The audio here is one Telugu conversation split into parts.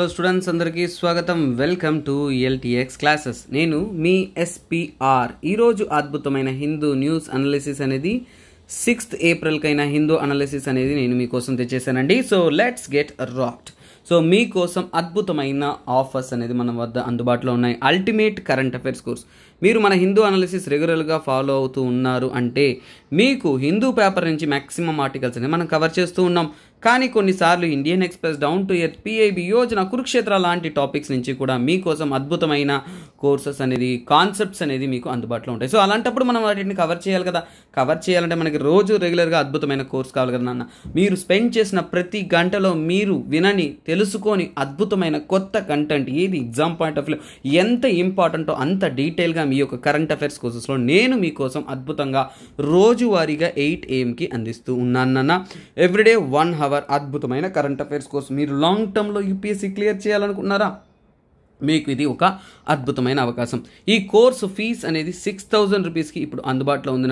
ఛానల్లో స్టూడెంట్స్ అందరికీ స్వాగతం welcome to LTX e classes నేను మీ ఎస్పిఆర్ ఈరోజు అద్భుతమైన హిందూ న్యూస్ అనాలిసిస్ అనేది సిక్స్త్ ఏప్రిల్కైనా హిందూ అనాలిసిస్ అనేది నేను మీకోసం తెచ్చేసానండి so let's get rocked so మీకోసం అద్భుతమైన ఆఫర్స్ అనేది మన వద్ద అందుబాటులో ఉన్నాయి అల్టిమేట్ కరెంట్ అఫైర్స్ కోర్స్ మీరు మన హిందూ అనాలిసిస్ రెగ్యులర్గా ఫాలో అవుతూ ఉన్నారు అంటే మీకు హిందూ పేపర్ నుంచి మ్యాక్సిమం ఆర్టికల్స్ అనేది మనం కవర్ చేస్తూ ఉన్నాం కానీ కొన్నిసార్లు Indian Express down to earth PIB Yojana Kurukshetra లాంటి టాపిక్స్ నుంచి కూడా మీకోసం అద్భుతమైన కోర్సెస్ అనేది కాన్సెప్ట్స్ అనేది మీకు అందుబాటులో ఉంటాయి సో అలాంటప్పుడు మనం వాటిని కవర్ చేయాలి కదా కవర్ చేయాలంటే మనకి రోజు రెగ్యులర్గా అద్భుతమైన కోర్స్ కావాలి కదా నాన్న మీరు స్పెండ్ చేసిన ప్రతి గంటలో మీరు వినని తెలుసుకొని అద్భుతమైన కొత్త కంటెంట్ ఏది ఎగ్జామ్ పాయింట్ ఆఫ్ వ్యూ ఎంత ఇంపార్టెంటో అంత డీటెయిల్గా మీ యొక్క కరెంట్ అఫైర్స్ కోర్సెస్లో నేను మీకోసం అద్భుతంగా రోజువారీగా ఎయిట్ ఏఎంకి అందిస్తూ ఉన్నాను నాన్న ఎవ్రీడే వన్ హవర్ అవర్ అద్భుతమైన కరెంట్ అఫైర్స్ కోసం మీరు లాంగ్ టర్మ్లో యూపీఎస్సీ క్లియర్ చేయాలనుకున్నారా మీకు ఇది ఒక అద్భుతమైన అవకాశం ఈ కోర్సు ఫీజ్ అనేది సిక్స్ థౌజండ్ రూపీస్కి ఇప్పుడు అందుబాటులో ఉంది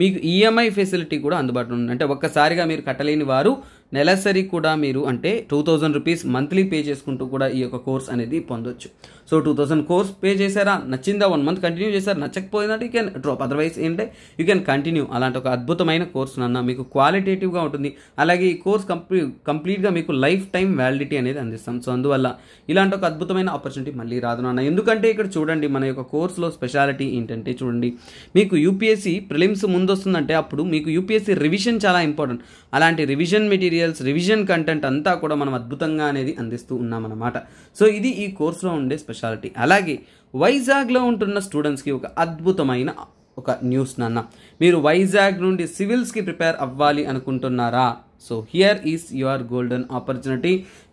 మీకు ఈఎంఐ e ఫెసిలిటీ కూడా అందుబాటులో ఉంది అంటే ఒక్కసారిగా మీరు కట్టలేని వారు నెలసరి కూడా మీరు అంటే two thousand rupees monthly pay చేసుకుంటూ కూడా ఈ యొక్క కోర్స్ అనేది పొందొచ్చు so two thousand course pay చేశారా నచ్చిందా వన్ మంత్ కంటిన్యూ చేశారా నచ్చకపోయిందంటే యూ కెన్ డ్రాప్ అదర్వైజ్ ఏంటంటే యూ కెన్ కంటిన్యూ అలాంటి ఒక అద్భుతమైన కోర్స్ నాన్న మీకు క్వాలిటేటివ్గా ఉంటుంది అలాగే ఈ కోర్స్ కంప్లీ కంప్లీట్గా మీకు లైఫ్ టైం వ్యాలిడిటీ అనేది అందిస్తాం సో అందువల్ల ఇలాంటి ఒక అద్భుతమైన ఆపర్చునిటీ మళ్ళీ రాదు నాన్న ఎందుకంటే ఇక్కడ చూడండి మన యొక్క కోర్సులో స్పెషాలిటీ ఏంటంటే చూడండి మీకు యూపీఎస్సీ ప్రిలిమ్స్ ముందు వస్తుందంటే అప్పుడు మీకు యూపీఎస్సీ రివిజన్ చాలా ఇంపార్టెంట్ అలాంటి revision material materials revision content అంతా కూడా మనం అద్భుతంగా అనేది అందిస్తూ ఉన్నామన్నమాట సో ఇది ఈ కోర్సులో ఉండే స్పెషాలిటీ అలాగే వైజాగ్లో ఉంటున్న స్టూడెంట్స్కి ఒక అద్భుతమైన ఒక న్యూస్ నాన్న మీరు వైజాగ్ నుండి సివిల్స్కి ప్రిపేర్ అవ్వాలి అనుకుంటున్నారా so here is your golden opportunity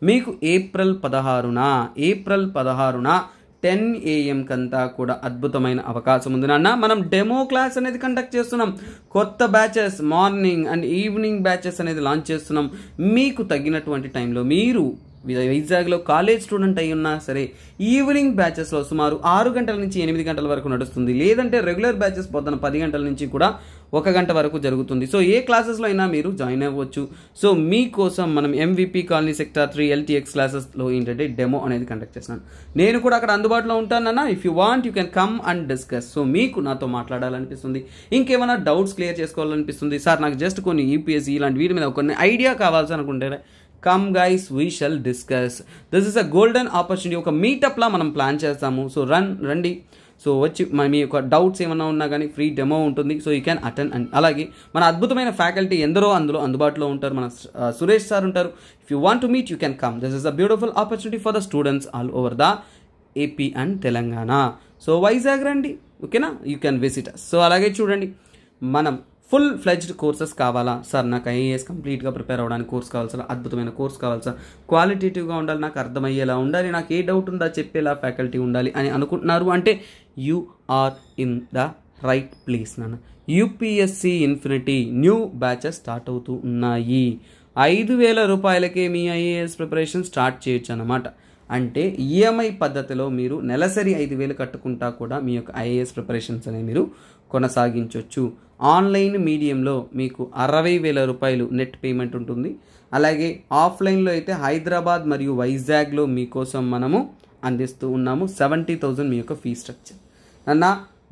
మీకు ఏప్రిల్ పదహారున ఏప్రిల్ పదహారున టెన్ కంతా కూడా అద్భుతమైన అవకాశం ఉంది నాన్న మనం డెమో క్లాస్ అనేది కండక్ట్ చేస్తున్నాం కొత్త batches morning and evening batches అనేది లాంచ్ చేస్తున్నాం మీకు తగినటువంటి టైంలో మీరు వైజాగ్లో కాలేజ్ స్టూడెంట్ అయి ఉన్నా సరే ఈవినింగ్ బ్యాచెస్లో సుమారు ఆరు గంటల నుంచి ఎనిమిది గంటల వరకు నడుస్తుంది లేదంటే రెగ్యులర్ బ్యాచెస్ పొద్దున పది గంటల నుంచి కూడా ఒక గంట వరకు జరుగుతుంది సో ఏ క్లాసెస్లో అయినా మీరు జాయిన్ అవ్వచ్చు సో మీకోసం మనం MVP colony sector three LTX క్లాసెస్లో ఏంటంటే డెమో అనేది కండక్ట్ చేస్తున్నాను నేను కూడా అక్కడ అందుబాటులో ఉంటానన్నా if you want you can come and discuss so మీకు నాతో మాట్లాడాలనిపిస్తుంది ఇంకేమైనా డౌట్స్ క్లియర్ చేసుకోవాలనిపిస్తుంది సార్ నాకు జస్ట్ కొన్ని యూపీఎస్సీ e ఇలాంటి వీటి మీద కొన్ని ఐడియా కావాల్సి అనుకుంటే come guys we shall discuss this is a golden opportunity ఒక మీటప్లా మనం ప్లాన్ చేస్తాము సో రన్ రండి సో వచ్చి మీ యొక్క డౌట్స్ ఏమన్నా ఉన్నా కానీ ఫ్రీ డెమో ఉంటుంది so you can attend and అలాగే మన అద్భుతమైన ఫ్యాకల్టీ ఎందరో అందులో అందుబాటులో ఉంటారు మన సురేష్ సార్ ఉంటారు if you want to meet you can come this is a beautiful opportunity for the students all over the AP and Telangana so Vizag రండి ఓకేనా యూ క్యాన్ విజిట్ సో అలాగే చూడండి మనం ఫుల్ ఫ్లెజ్డ్ కోర్సెస్ కావాలా సార్ నాకు ఐఏఎస్ కంప్లీట్గా ప్రిపేర్ అవ్వడానికి కోర్స్ కావాలి సార్ అద్భుతమైన కోర్స్ కావాలి సార్ క్వాలిటేటివ్గా ఉండాలి నాకు అర్థమయ్యేలా ఉండాలి నాకు ఏ డౌట్ ఉందా చెప్పేలా ఫ్యాకల్టీ ఉండాలి అని అనుకుంటున్నారు అంటే you are in the right place నాన్న UPSC infinity new batches start అవుతూ ఉన్నాయి ఐదు వేల రూపాయలకే మీ ఐఏఎస్ ప్రిపరేషన్ స్టార్ట్ చేయొచ్చు అనమాట అంటే ఈఎంఐ పద్ధతిలో మీరు నెలసరి ఐదు వేలు కట్టుకుంటా కూడా మీ యొక్క ఐఏఎస్ ప్రిపరేషన్స్ అనేవి మీరు కొనసాగించవచ్చు ఆన్లైన్ మీడియంలో మీకు అరవై వేల రూపాయలు నెట్ పేమెంట్ ఉంటుంది అలాగే ఆఫ్లైన్లో అయితే హైదరాబాద్ మరియు వైజాగ్లో మీకోసం మనము అందిస్తూ ఉన్నాము సెవెంటీ థౌజండ్ మీ యొక్క ఫీ స్ట్రక్చర్ అన్న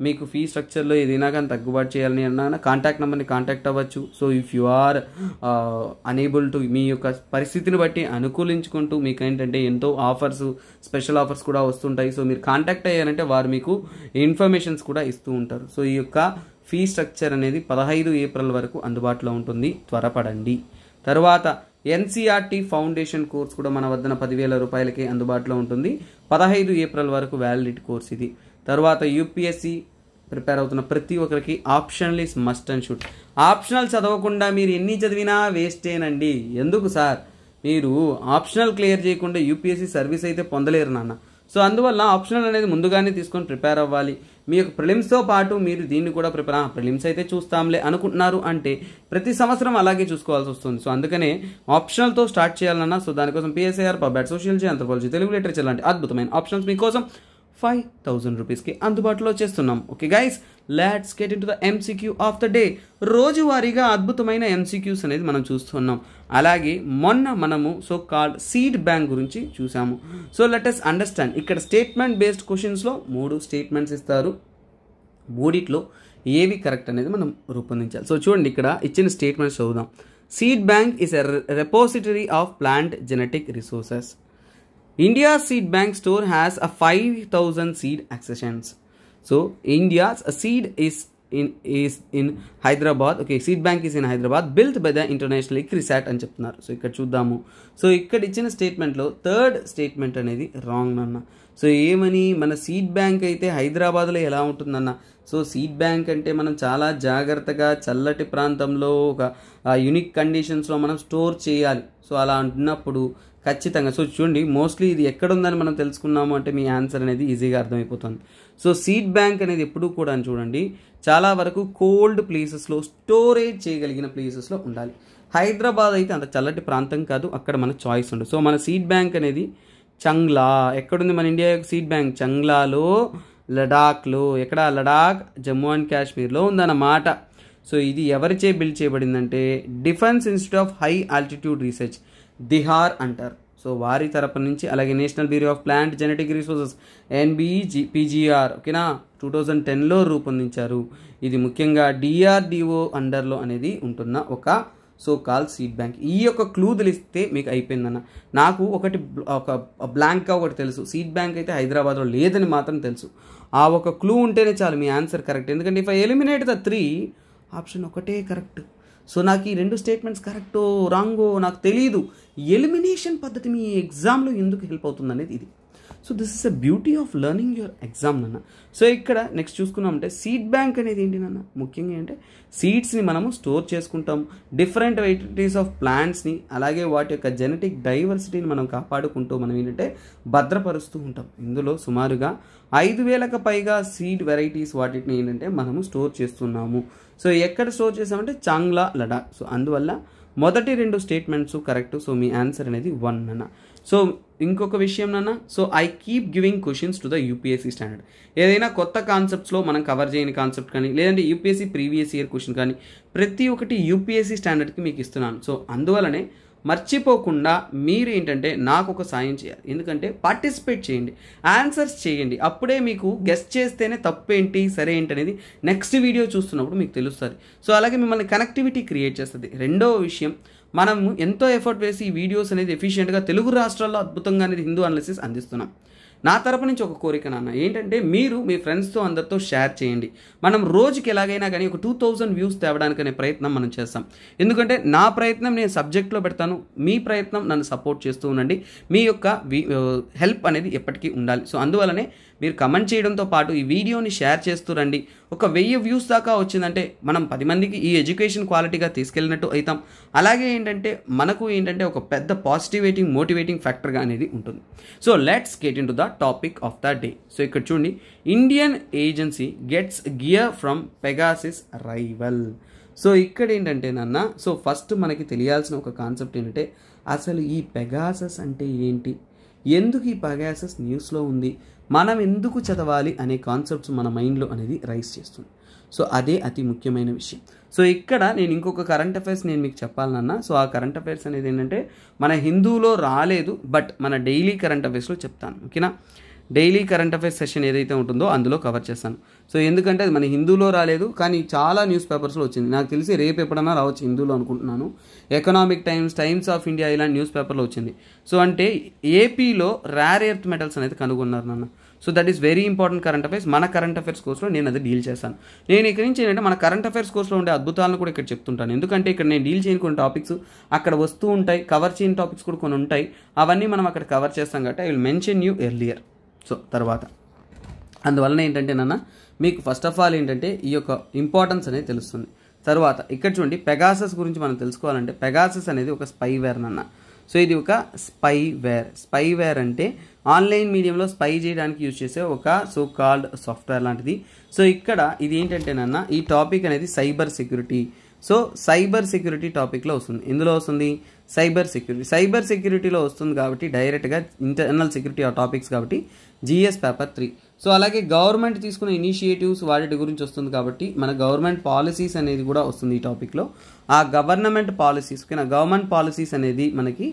మీకు ఫీ స్ట్రక్చర్లో ఏదైనా కానీ తగ్గుబాటు చేయాలని అన్న కాంటాక్ట్ నెంబర్ని కాంటాక్ట్ అవ్వచ్చు so if you are unable to మీ యొక్క పరిస్థితిని బట్టి అనుకూలించుకుంటూ మీకు ఏంటంటే ఎంతో ఆఫర్స్ స్పెషల్ ఆఫర్స్ కూడా వస్తుంటాయి సో మీరు కాంటాక్ట్ అయ్యారంటే వారు మీకు ఇన్ఫర్మేషన్స్ కూడా ఇస్తూ ఉంటారు సో ఈ యొక్క ఫీ స్ట్రక్చర్ అనేది పదహైదు ఏప్రిల్ వరకు అందుబాటులో ఉంటుంది త్వరపడండి తర్వాత ఎన్సీఆర్టీ ఫౌండేషన్ కోర్స్ కూడా మన వద్దన పదివేల రూపాయలకే అందుబాటులో ఉంటుంది పదహైదు ఏప్రిల్ వరకు వ్యాలిడిటీ కోర్స్ ఇది తర్వాత యూపీఎస్సి ప్రిపేర్ అవుతున్న ప్రతి ఒక్కరికి optional is must and should optional చదవకుండా మీరు ఎన్ని చదివినా వేస్టేనండి ఎందుకు సార్ మీరు ఆప్షనల్ క్లియర్ చేయకుండా యూపీఎస్సీ సర్వీస్ అయితే పొందలేరు నాన్న సో అందువల్ల ఆప్షనల్ అనేది ముందుగానే తీసుకొని ప్రిపేర్ అవ్వాలి మీ యొక్క ప్రిలిమ్స్తో పాటు మీరు దీన్ని కూడా ప్రిపేర్ ప్రిలిమ్స్ అయితే చూస్తాంలే అనుకుంటున్నారు అంటే ప్రతి సంవత్సరం అలాగే చూసుకోవాల్సి వస్తుంది సో అందుకనే ఆప్షనల్తో స్టార్ట్ చేయాలన్నా సో దానికోసం PSIR pub ad social anthropology Telugu literature లాంటి అద్భుతమైన ఆప్షన్స్ మీకోసం ఫైవ్ థౌజండ్ రూపీస్కి అందుబాటులో చేస్తున్నాం okay guys let's get in to the MCQ of the day రోజువారీగా అద్భుతమైన ఎంసీక్యూస్ అనేది మనం చూస్తున్నాం అలాగే మొన్న మనము సో కాల్డ్ సీడ్ బ్యాంక్ గురించి చూసాము సో అస్ అండర్స్టాండ్ ఇక్కడ స్టేట్మెంట్ బేస్డ్ క్వశ్చన్స్లో మూడు స్టేట్మెంట్స్ ఇస్తారు మూడిట్లో ఏవి కరెక్ట్ అనేది మనం రూపొందించాలి సో చూడండి ఇక్కడ ఇచ్చిన స్టేట్మెంట్స్ చదువుదాం seed bank is a repository of plant genetic resources India seed bank store store a five thousand seed accessions so India's seed is in is in Hyderabad okay seed bank is in Hyderabad built by the international ICRISAT అని చెప్తున్నారు సో ఇక్కడ చూద్దాము సో ఇక్కడ ఇచ్చిన స్టేట్మెంట్లో థర్డ్ స్టేట్మెంట్ అనేది రాంగ్ అన్న సో ఏమని మన సీడ్ బ్యాంక్ అయితే హైదరాబాద్లో ఎలా ఉంటుందన్న సో సీడ్ బ్యాంక్ అంటే మనం చాలా జాగ్రత్తగా చల్లటి ప్రాంతంలో ఒక యునిక్ కండిషన్స్లో మనం స్టోర్ చేయాలి సో అలా అంటున్నప్పుడు ఖచ్చితంగా సో చూడండి మోస్ట్లీ ఇది ఎక్కడ ఉందని మనం తెలుసుకున్నాము అంటే మీ ఆన్సర్ అనేది ఈజీగా అర్థమైపోతుంది సో సీడ్ బ్యాంక్ అనేది ఎప్పుడూ కూడా చూడండి చాలా వరకు కోల్డ్ ప్లేసెస్లో స్టోరేజ్ చేయగలిగిన ప్లేసెస్లో ఉండాలి హైదరాబాద్ అయితే అంత చల్లటి ప్రాంతం కాదు అక్కడ మన చాయిస్ ఉండదు సో మన సీడ్ బ్యాంక్ అనేది చంగ్లా ఎక్కడుంది మన ఇండియా యొక్క సీడ్ బ్యాంక్ చంగ్లాలో లడాఖ్లో ఎక్కడ లడాక్ జమ్మూ అండ్ కాశ్మీర్లో ఉందన్నమాట సో ఇది ఎవరిచే బిల్డ్ చేయబడిందంటే defence institute of high altitude research DIHAR అంటారు సో వారి తరపు నుంచి అలాగే national bureau of plant genetic resources NBEG PGR ఓకేనా టూ థౌజండ్ టెన్లో రూపొందించారు ఇది ముఖ్యంగా డిఆర్డిఓ అండర్లో అనేది ఉంటున్న ఒక సో కాల్ సీడ్ బ్యాంక్ ఈ యొక్క క్లూ తెలిస్తే మీకు అయిపోయిందన్న నాకు ఒకటి ఒక బ్లాంక్గా ఒకటి తెలుసు సీడ్ బ్యాంక్ అయితే హైదరాబాద్లో లేదని మాత్రం తెలుసు ఆ ఒక క్లూ ఉంటేనే చాలు మీ ఆన్సర్ కరెక్ట్ ఎందుకంటే if I eliminate the three option ఒకటే కరెక్ట్ సో నాకు ఈ రెండు స్టేట్మెంట్స్ కరెక్టో రాంగో నాకు తెలియదు ఎలిమినేషన్ పద్ధతి మీ ఎగ్జామ్లో ఎందుకు హెల్ప్ అవుతుంది అనేది ఇది so this is a beauty of learning your exam నాన్న సో ఇక్కడ నెక్స్ట్ చూసుకున్నామంటే సీట్ బ్యాంక్ అనేది ఏంటి నాన్న ముఖ్యంగా ఏంటంటే సీడ్స్ని మనము స్టోర్ చేసుకుంటాం డిఫరెంట్ వెరైటీస్ ఆఫ్ ప్లాంట్స్ని అలాగే వాటి యొక్క జెనెటిక్ డైవర్సిటీని మనం కాపాడుకుంటూ మనం ఏంటంటే భద్రపరుస్తూ ఉంటాం ఇందులో సుమారుగా ఐదు వేలకు పైగా సీడ్ వెరైటీస్ వాటిని ఏంటంటే మనము స్టోర్ చేస్తున్నాము సో ఎక్కడ స్టోర్ చేసామంటే చాంగ్లా లడాక్ సో అందువల్ల మొదటి రెండు స్టేట్మెంట్స్ కరెక్ట్ సో మీ ఆన్సర్ అనేది వన్ అన్న సో ఇంకొక విషయం నాన్న so I keep giving questions to the UPSC standard ఏదైనా కొత్త కాన్సెప్ట్స్లో మనం కవర్ చేయని కాన్సెప్ట్ కానీ లేదంటే యూపీఎస్సీ ప్రీవియస్ ఇయర్ క్వశ్చన్ కానీ ప్రతి ఒక్కటి యూపీఎస్సీ స్టాండర్డ్కి మీకు ఇస్తున్నాను సో అందువలనే మర్చిపోకుండా మీరు ఏంటంటే నాకు ఒక సాయం చేయాలి ఎందుకంటే పార్టిసిపేట్ చేయండి ఆన్సర్స్ చేయండి అప్పుడే మీకు గెస్ట్ చేస్తేనే తప్పేంటి సరే ఏంటి అనేది నెక్స్ట్ వీడియో చూస్తున్నప్పుడు మీకు తెలుస్తుంది సో అలాగే మిమ్మల్ని కనెక్టివిటీ క్రియేట్ చేస్తుంది రెండో విషయం మనం ఎంతో ఎఫర్ట్ వేసి ఈ వీడియోస్ అనేది ఎఫిషియెంట్గా తెలుగు రాష్ట్రాల్లో అద్భుతంగా అనేది హిందూ అనాలిసిస్ అందిస్తున్నాం నా తరపు నుంచి ఒక కోరిక నాన్న ఏంటంటే మీరు మీ ఫ్రెండ్స్తో అందరితో షేర్ చేయండి మనం రోజుకి ఎలాగైనా కానీ ఒక టూ థౌజండ్ వ్యూస్ తేవడానికనే ప్రయత్నం మనం చేస్తాం ఎందుకంటే నా ప్రయత్నం నేను సబ్జెక్ట్లో పెడతాను మీ ప్రయత్నం నన్ను సపోర్ట్ చేస్తూ ఉండండి మీ యొక్క హెల్ప్ uh, అనేది ఎప్పటికీ ఉండాలి సో అందువల్లనే మీరు కమెంట్ చేయడంతో పాటు ఈ వీడియోని షేర్ చేస్తూ రండి ఒక వెయ్యి వ్యూస్ దాకా వచ్చిందంటే మనం పది మందికి ఈ ఎడ్యుకేషన్ క్వాలిటీగా తీసుకెళ్ళినట్టు అవుతాం అలాగే ఏంటంటే మనకు ఏంటంటే ఒక పెద్ద పాజిటివేటింగ్ మోటివేటింగ్ ఫ్యాక్టర్గా అనేది ఉంటుంది so let's get in to the topic of the day so ఇక్కడ చూడండి Indian agency gets gear from Pegasus rival so ఇక్కడ ఏంటంటే నాన్న సో ఫస్ట్ మనకి తెలియాల్సిన ఒక కాన్సెప్ట్ ఏంటంటే అసలు ఈ పెగాసస్ అంటే ఏంటి ఎందుకు ఈ పెగాసస్ న్యూస్లో ఉంది మనం ఎందుకు చదవాలి అనే కాన్సెప్ట్స్ మన మైండ్లో అనేది రైజ్ చేస్తుంది సో అదే అతి ముఖ్యమైన విషయం సో ఇక్కడ నేను ఇంకొక కరెంట్ అఫైర్స్ నేను మీకు చెప్పాలన్నా సో ఆ కరెంట్ అఫైర్స్ అనేది ఏంటంటే మన హిందువులో రాలేదు బట్ మన డైలీ కరెంట్ అఫైర్స్లో చెప్తాను ఓకేనా డైలీ కరెంట్ అఫైర్స్ సెషన్ ఏదైతే ఉంటుందో అందులో కవర్ చేస్తాను సో ఎందుకంటే అది మన హిందూలో రాలేదు కానీ చాలా న్యూస్ పేపర్స్లో వచ్చింది నాకు తెలిసి రేపు ఎప్పుడన్నా రావచ్చు హిందూలో అనుకుంటున్నాను Economic Times Times of India ఇలాంటి న్యూస్ పేపర్లో వచ్చింది సో అంటే ఏపీలో రేర్ ఎర్త్ మెటల్స్ అనేది కనుగొన్నారు నాన్న so that is very important current affairs మన కరెంట్ అఫైర్స్ కోర్స్లో నేను అది డీల్ చేశాను నేను ఇక్కడ నుంచి ఏంటంటే మన కరెంట్ అఫైర్స్ కోర్స్లో ఉండే అద్భుతాలను కూడా ఇక్కడ చెప్తుంటాను ఎందుకంటే ఇక్కడ నేను డీల్ చేయని కొన్ని టాపిక్స్ అక్కడ వస్తూ ఉంటాయి కవర్ చేయని టాపిక్స్ కూడా కొన్ని ఉంటాయి అవన్నీ మనం అక్కడ కవర్ చేస్తాం కాబట్టి I will mention you earlier so తర్వాత అందువలన ఏంటంటే నాన్న మీకు ఫస్ట్ ఆఫ్ ఆల్ ఏంటంటే ఈ యొక్క ఇంపార్టెన్స్ అనేది తెలుస్తుంది తర్వాత ఇక్కడ చూడండి పెగాసస్ గురించి మనం తెలుసుకోవాలంటే పెగాసస్ అనేది ఒక స్పైవేర్ నాన్న సో ఇది ఒక స్పైవేర్ స్పైవేర్ అంటే ఆన్లైన్ మీడియంలో స్పై చేయడానికి యూజ్ చేసే ఒక సో కాల్డ్ సాఫ్ట్వేర్ లాంటిది సో ఇక్కడ ఇది ఏంటంటేనన్న ఈ టాపిక్ అనేది cyber security so cyber security టాపిక్లో వస్తుంది ఎందులో వస్తుంది సైబర్ సెక్యూరిటీ సైబర్ సెక్యూరిటీలో వస్తుంది కాబట్టి డైరెక్ట్గా ఇంటర్నల్ సెక్యూరిటీ ఆ టాపిక్స్ కాబట్టి జిఎస్ పేపర్ త్రీ సో అలాగే గవర్నమెంట్ తీసుకున్న ఇనిషియేటివ్స్ వాటి గురించి వస్తుంది కాబట్టి మన గవర్నమెంట్ పాలసీస్ అనేది కూడా వస్తుంది ఈ టాపిక్లో ఆ గవర్నమెంట్ పాలసీస్ ఓకేనా గవర్నమెంట్ పాలసీస్ అనేది మనకి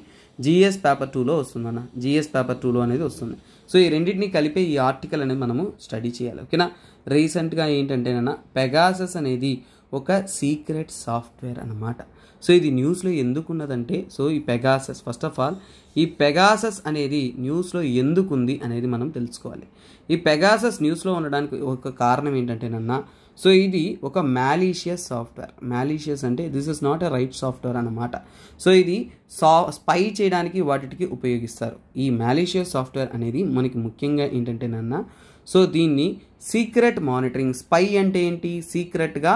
జిఎస్ పేపర్ టూలో వస్తుంది అన్న జిఎస్ పేపర్ టూలో అనేది వస్తుంది సో ఈ రెండింటిని కలిపే ఈ ఆర్టికల్ అనేది మనము స్టడీ చేయాలి ఓకేనా రీసెంట్గా ఏంటంటేనన్నా పెగాసస్ అనేది ఒక సీక్రెట్ సాఫ్ట్వేర్ అన్నమాట సో ఇది న్యూస్లో ఎందుకున్నదంటే సో ఈ పెగాసస్ ఫస్ట్ ఆఫ్ ఆల్ ఈ పెగాసస్ అనేది న్యూస్లో ఎందుకుంది అనేది మనం తెలుసుకోవాలి ఈ పెగాసస్ న్యూస్లో ఉండడానికి ఒక కారణం ఏంటంటే నన్న సో ఇది ఒక మ్యాలీషియస్ సాఫ్ట్వేర్ మ్యాలీషియస్ అంటే this is not a right software అనమాట సో ఇది సా స్పై చేయడానికి వాటికి ఉపయోగిస్తారు ఈ మ్యాలీషియస్ సాఫ్ట్వేర్ అనేది మనకి ముఖ్యంగా ఏంటంటే నన్న సో దీన్ని సీక్రెట్ మానిటరింగ్ స్పై అంటే ఏంటి సీక్రెట్గా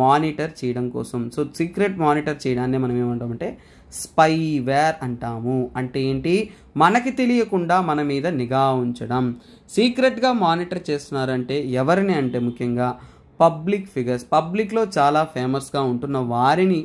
మానిటర్ చేయడం కోసం సో సీక్రెట్ మానిటర్ చేయడాన్ని మనం ఏమంటామంటే స్పైవేర్ అంటాము అంటే ఏంటి మనకి తెలియకుండా మన మీద నిఘా ఉంచడం సీక్రెట్గా మానిటర్ చేస్తున్నారంటే ఎవరిని అంటే ముఖ్యంగా పబ్లిక్ ఫిగర్స్ పబ్లిక్లో చాలా ఫేమస్గా ఉంటున్న వారిని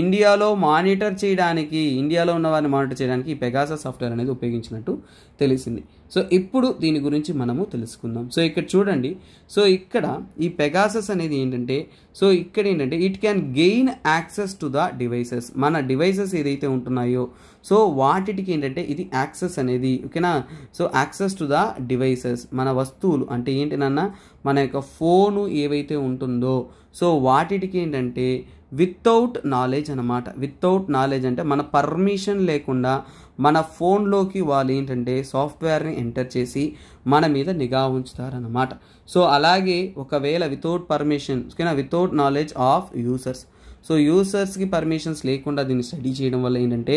ఇండియాలో మానిటర్ చేయడానికి ఇండియాలో ఉన్న వారిని మానిటర్ చేయడానికి ఈ పెగాసా సాఫ్ట్వేర్ అనేది ఉపయోగించినట్టు తెలిసింది సో ఇప్పుడు దీని గురించి మనము తెలుసుకుందాం సో ఇక్కడ చూడండి సో ఇక్కడ ఈ పెగాసస్ అనేది ఏంటంటే సో ఇక్కడ ఏంటంటే it can gain access to the devices మన డివైసెస్ ఏదైతే ఉంటున్నాయో సో వాటికి ఏంటంటే ఇది యాక్సెస్ అనేది ఓకేనా so access to the devices మన వస్తువులు అంటే ఏంటినన్నా మన యొక్క ఫోను ఏవైతే ఉంటుందో సో వాటికి ఏంటంటే వితౌట్ నాలెడ్జ్ అనమాట వితౌట్ నాలెడ్జ్ అంటే మన పర్మిషన్ లేకుండా మన ఫోన్లోకి వాళ్ళు ఏంటంటే సాఫ్ట్వేర్ని ఎంటర్ చేసి మన మీద నిఘా ఉంచుతారన్నమాట సో అలాగే ఒకవేళ వితౌట్ పర్మిషన్ ఓకేనా without knowledge of users so యూసర్స్కి పర్మిషన్స్ లేకుండా దీన్ని స్టడీ చేయడం వల్ల ఏంటంటే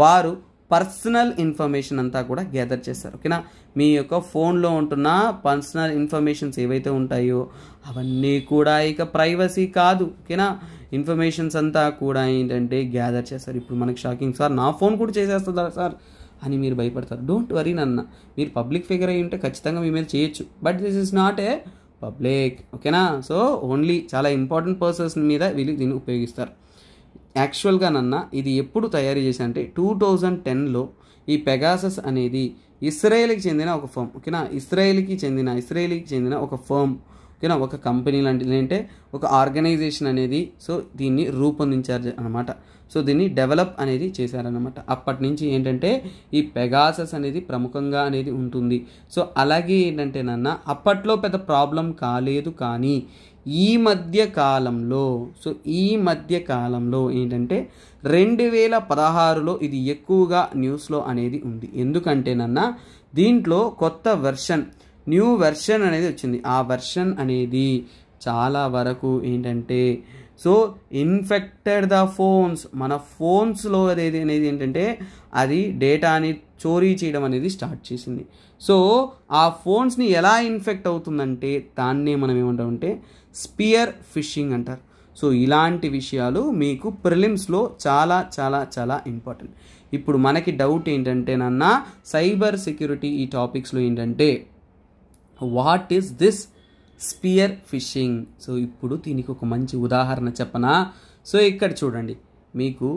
వారు పర్సనల్ ఇన్ఫర్మేషన్ అంతా కూడా గ్యాదర్ చేస్తారు ఓకేనా మీ యొక్క ఫోన్లో ఉంటున్న పర్సనల్ ఇన్ఫర్మేషన్స్ ఏవైతే ఉంటాయో అవన్నీ కూడా ఇక ప్రైవసీ కాదు ఓకేనా ఇన్ఫర్మేషన్స్ అంతా కూడా ఏంటంటే గ్యాదర్ చేస్తారు ఇప్పుడు మనకి షాకింగ్ సార్ నా ఫోన్ కూడా చేసేస్తుందా సార్ అని మీరు భయపడతారు డోంట్ వరీ నన్న మీరు పబ్లిక్ ఫిగర్ అయ్యి ఉంటే ఖచ్చితంగా మీ మీద చేయొచ్చు but this is not a public ఓకేనా సో ఓన్లీ చాలా ఇంపార్టెంట్ పర్సన్స్ మీద వీళ్ళు దీన్ని ఉపయోగిస్తారు యాక్చువల్గా నన్న ఇది ఎప్పుడు తయారు చేశా అంటే టూ థౌజండ్ టెన్లో ఈ పెగాసస్ అనేది ఇస్రాయేల్కి చెందిన ఒక ఫర్మ్ ఓకేనా ఇస్రాయేల్కి చెందిన ఇస్రాయేల్కి చెందిన ఒక ఫర్మ్ ఓకేనా ఒక కంపెనీ లాంటిది అంటే ఒక ఆర్గనైజేషన్ అనేది సో దీన్ని రూపొందించారు అనమాట సో దీన్ని డెవలప్ అనేది చేశారనమాట అప్పటి నుంచి ఏంటంటే ఈ పెగాసస్ అనేది ప్రముఖంగా అనేది ఉంటుంది సో అలాగే ఏంటంటే నాన్న అప్పట్లో పెద్ద ప్రాబ్లం కాలేదు కానీ ఈ మధ్య కాలంలో సో ఈ మధ్య కాలంలో ఏంటంటే రెండు వేల పదహారులో ఇది ఎక్కువగా న్యూస్లో అనేది ఉంది ఎందుకంటే నన్న దీంట్లో కొత్త వెర్షన్ న్యూ వెర్షన్ అనేది వచ్చింది ఆ వెర్షన్ అనేది చాలా వరకు ఏంటంటే సో ఇన్ఫెక్టెడ్ ద ఫోన్స్ మన ఫోన్స్లో అనేది అనేది ఏంటంటే అది డేటాని చోరీ చేయడం అనేది స్టార్ట్ చేసింది సో ఆ ఫోన్స్ని ఎలా ఇన్ఫెక్ట్ అవుతుందంటే దాన్నే మనం ఏమంటామంటే స్పియర్ ఫిషింగ్ అంటారు సో ఇలాంటి విషయాలు మీకు ప్రిలిమ్స్లో చాలా చాలా చాలా ఇంపార్టెంట్ ఇప్పుడు మనకి డౌట్ ఏంటంటే నాన్న సైబర్ సెక్యూరిటీ ఈ టాపిక్స్లో ఏంటంటే what is this spear phishing so ఇప్పుడు దీనికి ఒక మంచి ఉదాహరణ చెప్పనా సో ఇక్కడ చూడండి మీకు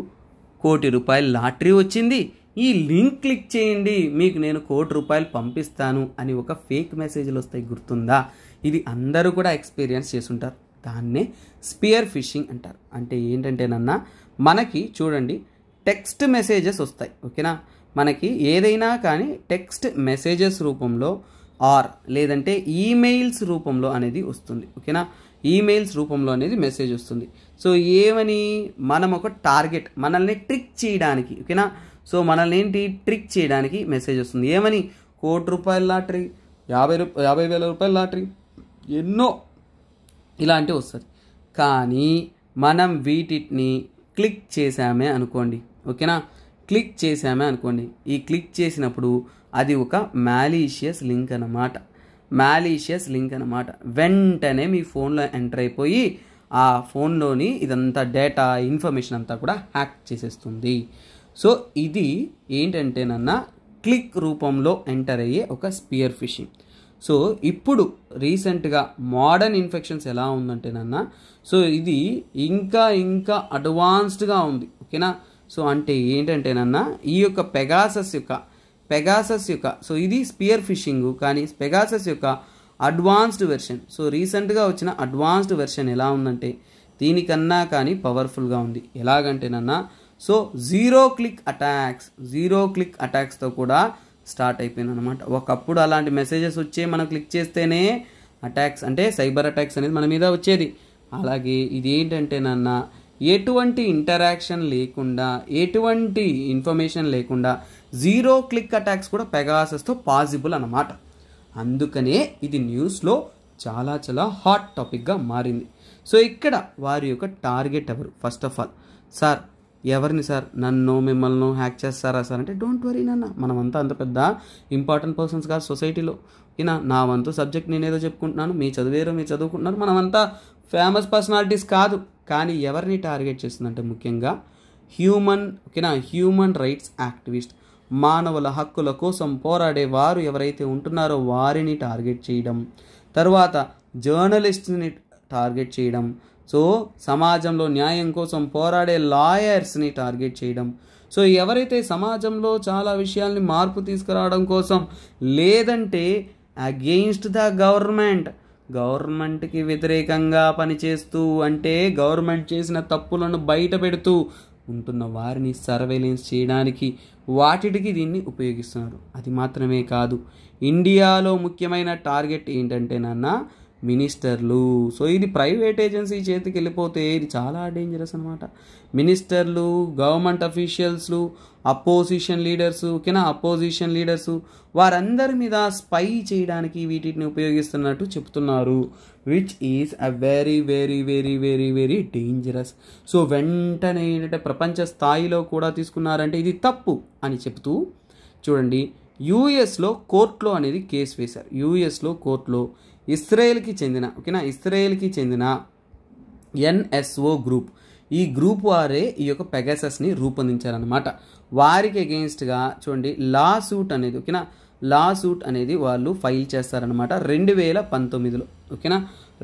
కోటి రూపాయల లాటరీ వచ్చింది ఈ లింక్ క్లిక్ చేయండి మీకు నేను కోటి రూపాయలు పంపిస్తాను అని ఒక ఫేక్ మెసేజ్లు వస్తాయి గుర్తుందా ఇది అందరూ కూడా ఎక్స్పీరియన్స్ చేసుంటారు దాన్నే స్పియర్ ఫిషింగ్ అంటారు అంటే ఏంటంటేనన్నా మనకి చూడండి టెక్స్ట్ మెసేజెస్ వస్తాయి ఓకేనా మనకి ఏదైనా కానీ టెక్స్ట్ మెసేజెస్ రూపంలో ఆర్ లేదంటే ఈమెయిల్స్ రూపంలో అనేది వస్తుంది ఓకేనా ఈమెయిల్స్ రూపంలో అనేది మెసేజ్ వస్తుంది సో ఏమని మనం ఒక టార్గెట్ మనల్ని ట్రిక్ చేయడానికి ఓకేనా సో మనల్ని ఏంటి ట్రిక్ చేయడానికి మెసేజ్ వస్తుంది ఏమని కోటి రూపాయల లాటరీ యాభై రూప యాభై వేల రూపాయల లాటరీ ఎన్నో ఇలాంటివి వస్తుంది కానీ మనం వీటిని క్లిక్ చేసామే అనుకోండి ఓకేనా క్లిక్ చేసామే అనుకోండి ఈ క్లిక్ చేసినప్పుడు అది ఒక మ్యాలీషియస్ లింక్ అన్నమాట మ్యాలీషియస్ లింక్ అనమాట వెంటనే మీ ఫోన్లో ఎంటర్ అయిపోయి ఆ ఫోన్లోని ఇదంతా డేటా ఇన్ఫర్మేషన్ అంతా కూడా హ్యాక్ చేసేస్తుంది సో ఇది ఏంటంటేనన్న క్లిక్ రూపంలో ఎంటర్ అయ్యే ఒక స్పియర్ ఫిషింగ్ సో ఇప్పుడు రీసెంట్గా మోడర్న్ ఇన్ఫెక్షన్స్ ఎలా ఉందంటేనన్నా సో ఇది ఇంకా ఇంకా అడ్వాన్స్డ్గా ఉంది ఓకేనా సో అంటే ఏంటంటేనన్నా ఈ యొక్క పెగాసస్ యొక్క పెగాసస్ యొక్క సో ఇది స్పియర్ ఫిషింగ్ కానీ పెగాసస్ యొక్క అడ్వాన్స్డ్ వెర్షన్ సో రీసెంట్గా వచ్చిన అడ్వాన్స్డ్ వెర్షన్ ఎలా ఉందంటే దీనికన్నా కానీ పవర్ఫుల్గా ఉంది ఎలాగంటేనన్నా so zero click attacks zero click అటాక్స్తో కూడా స్టార్ట్ అయిపోయింది అనమాట ఒకప్పుడు అలాంటి మెసేజెస్ వచ్చే మనం క్లిక్ చేస్తేనే అటాక్స్ అంటే సైబర్ అటాక్స్ అనేది మన మీద వచ్చేది అలాగే ఇది ఏంటంటేనన్నా ఎటువంటి ఇంటరాక్షన్ లేకుండా ఎటువంటి ఇన్ఫర్మేషన్ లేకుండా జీరో క్లిక్ అటాక్స్ కూడా పెగాసస్తో పాసిబుల్ అన్నమాట అందుకనే ఇది న్యూస్లో చాలా చాలా హాట్ టాపిక్గా మారింది సో ఇక్కడ వారి యొక్క టార్గెట్ ఎవరు ఫస్ట్ ఆఫ్ ఆల్ సార్ ఎవరిని సార్ నన్ను మిమ్మల్ని హ్యాక్ చేస్తారా సార్ అంటే డోంట్ వరీ నాన్న మనమంతా అంత పెద్ద ఇంపార్టెంట్ పర్సన్స్ కాదు సొసైటీలో ఈనా నా వంతు సబ్జెక్ట్ నేనేదో చెప్పుకుంటున్నాను మీ చదివేరో మీరు చదువుకుంటున్నారు మనమంతా ఫేమస్ పర్సనాలిటీస్ కాదు కానీ ఎవరిని టార్గెట్ చేస్తుందంటే ముఖ్యంగా హ్యూమన్ ఓకేనా హ్యూమన్ రైట్స్ యాక్టివిస్ట్ మానవుల హక్కుల కోసం పోరాడే వారు ఎవరైతే ఉంటున్నారో వారిని టార్గెట్ చేయడం తర్వాత జర్నలిస్ట్ని టార్గెట్ చేయడం సో సమాజంలో న్యాయం కోసం పోరాడే లాయర్స్ని టార్గెట్ చేయడం సో ఎవరైతే సమాజంలో చాలా విషయాల్ని మార్పు తీసుకురావడం కోసం లేదంటే అగెయిన్స్ట్ ద గవర్నమెంట్ గవర్నమెంట్కి వ్యతిరేకంగా పనిచేస్తూ అంటే గవర్నమెంట్ చేసిన తప్పులను బయట పెడుతూ ఉంటున్న వారిని సర్వేలెన్స్ చేయడానికి వాటికి దీన్ని ఉపయోగిస్తున్నారు అది మాత్రమే కాదు ఇండియాలో ముఖ్యమైన టార్గెట్ ఏంటంటే నాన్న మినిస్టర్లు సో ఇది ప్రైవేట్ ఏజెన్సీ చేతికి వెళ్ళిపోతే ఇది చాలా డేంజరస్ అనమాట మినిస్టర్లు గవర్నమెంట్ అఫీషియల్స్లు అపోజిషన్ లీడర్స్ ఓకేనా అపోజిషన్ లీడర్స్ వారందరి మీద స్పై చేయడానికి వీటిని ఉపయోగిస్తున్నట్టు చెప్తున్నారు which is a very very very very very dangerous so వెంటనే ఏంటంటే ప్రపంచ స్థాయిలో కూడా తీసుకున్నారంటే ఇది తప్పు అని చెప్తూ చూడండి యూఎస్లో కోర్టులో అనేది కేసు వేశారు యూఎస్లో కోర్టులో ఇస్రాయేల్కి చెందిన ఓకేనా ఇస్రాయేల్కి చెందిన ఎన్ఎస్ఓ గ్రూప్ ఈ గ్రూప్ వారే ఈ యొక్క పెగాసస్ని రూపొందించారనమాట వారికి అగెయిన్స్ట్గా చూడండి లా సూట్ అనేది ఓకేనా లా సూట్ అనేది వాళ్ళు ఫైల్ చేస్తారనమాట రెండు వేల పంతొమ్మిదిలో ఓకేనా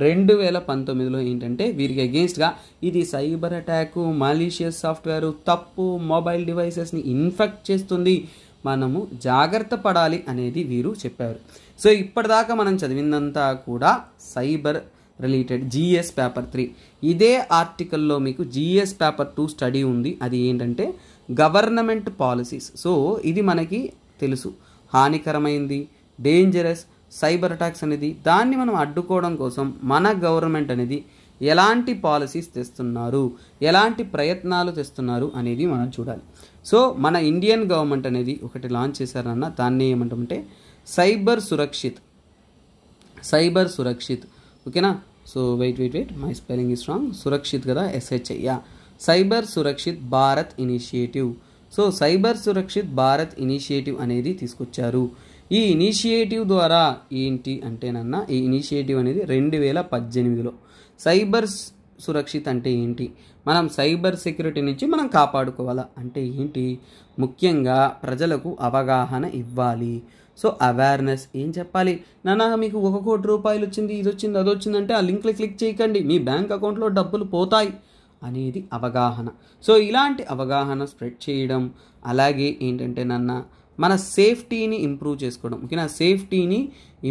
రెండు వేల పంతొమ్మిదిలో ఏంటంటే వీరికి అగెయిన్స్ట్గా ఇది సైబర్ అటాక్ మాలీషియస్ సాఫ్ట్వేర్ తప్పు మొబైల్ డివైసెస్ని ఇన్ఫెక్ట్ చేస్తుంది మనము జాగ్రత్త పడాలి అనేది వీరు చెప్పారు సో ఇప్పటిదాకా మనం చదివిందంతా కూడా cyber related GS paper three ఇదే ఆర్టికల్లో మీకు జిఎస్ పేపర్ టూ స్టడీ ఉంది అది ఏంటంటే గవర్నమెంట్ పాలసీస్ సో ఇది మనకి తెలుసు హానికరమైంది డేంజరస్ సైబర్ అటాక్స్ అనేది దాన్ని మనం అడ్డుకోవడం కోసం మన గవర్నమెంట్ అనేది ఎలాంటి పాలసీస్ తెస్తున్నారు ఎలాంటి ప్రయత్నాలు తెస్తున్నారు అనేది మనం చూడాలి సో మన ఇండియన్ గవర్నమెంట్ అనేది ఒకటి లాంచ్ చేశారన్న దాన్ని ఏమంటుంటే సైబర్ సురక్షిత్ సైబర్ సురక్షిత్ ఓకేనా so wait wait wait my spelling is wrong Surakshit కదా ఎస్హెచ్ యా cyber Surakshit Bharat initiative so cyber Surakshit Bharat initiative అనేది తీసుకొచ్చారు ఈ ఇనిషియేటివ్ ద్వారా ఏంటి అంటే నన్న ఈ ఇనిషియేటివ్ అనేది రెండు వేల పద్దెనిమిదిలో సైబర్ సురక్షిత్ అంటే ఏంటి మనం సైబర్ సెక్యూరిటీ నుంచి మనం కాపాడుకోవాలా అంటే ఏంటి ముఖ్యంగా ప్రజలకు అవగాహన ఇవ్వాలి సో అవేర్నెస్ ఏం చెప్పాలి నానా మీకు ఒక కోటి రూపాయలు వచ్చింది ఇది వచ్చింది అది వచ్చిందంటే ఆ లింక్లు క్లిక్ చేయకండి మీ బ్యాంక్ అకౌంట్లో డబ్బులు పోతాయి అనేది అవగాహన సో ఇలాంటి అవగాహన స్ప్రెడ్ చేయడం అలాగే ఏంటంటే నన్న మన సేఫ్టీని ఇంప్రూవ్ చేసుకోవడం ఓకేనా సేఫ్టీని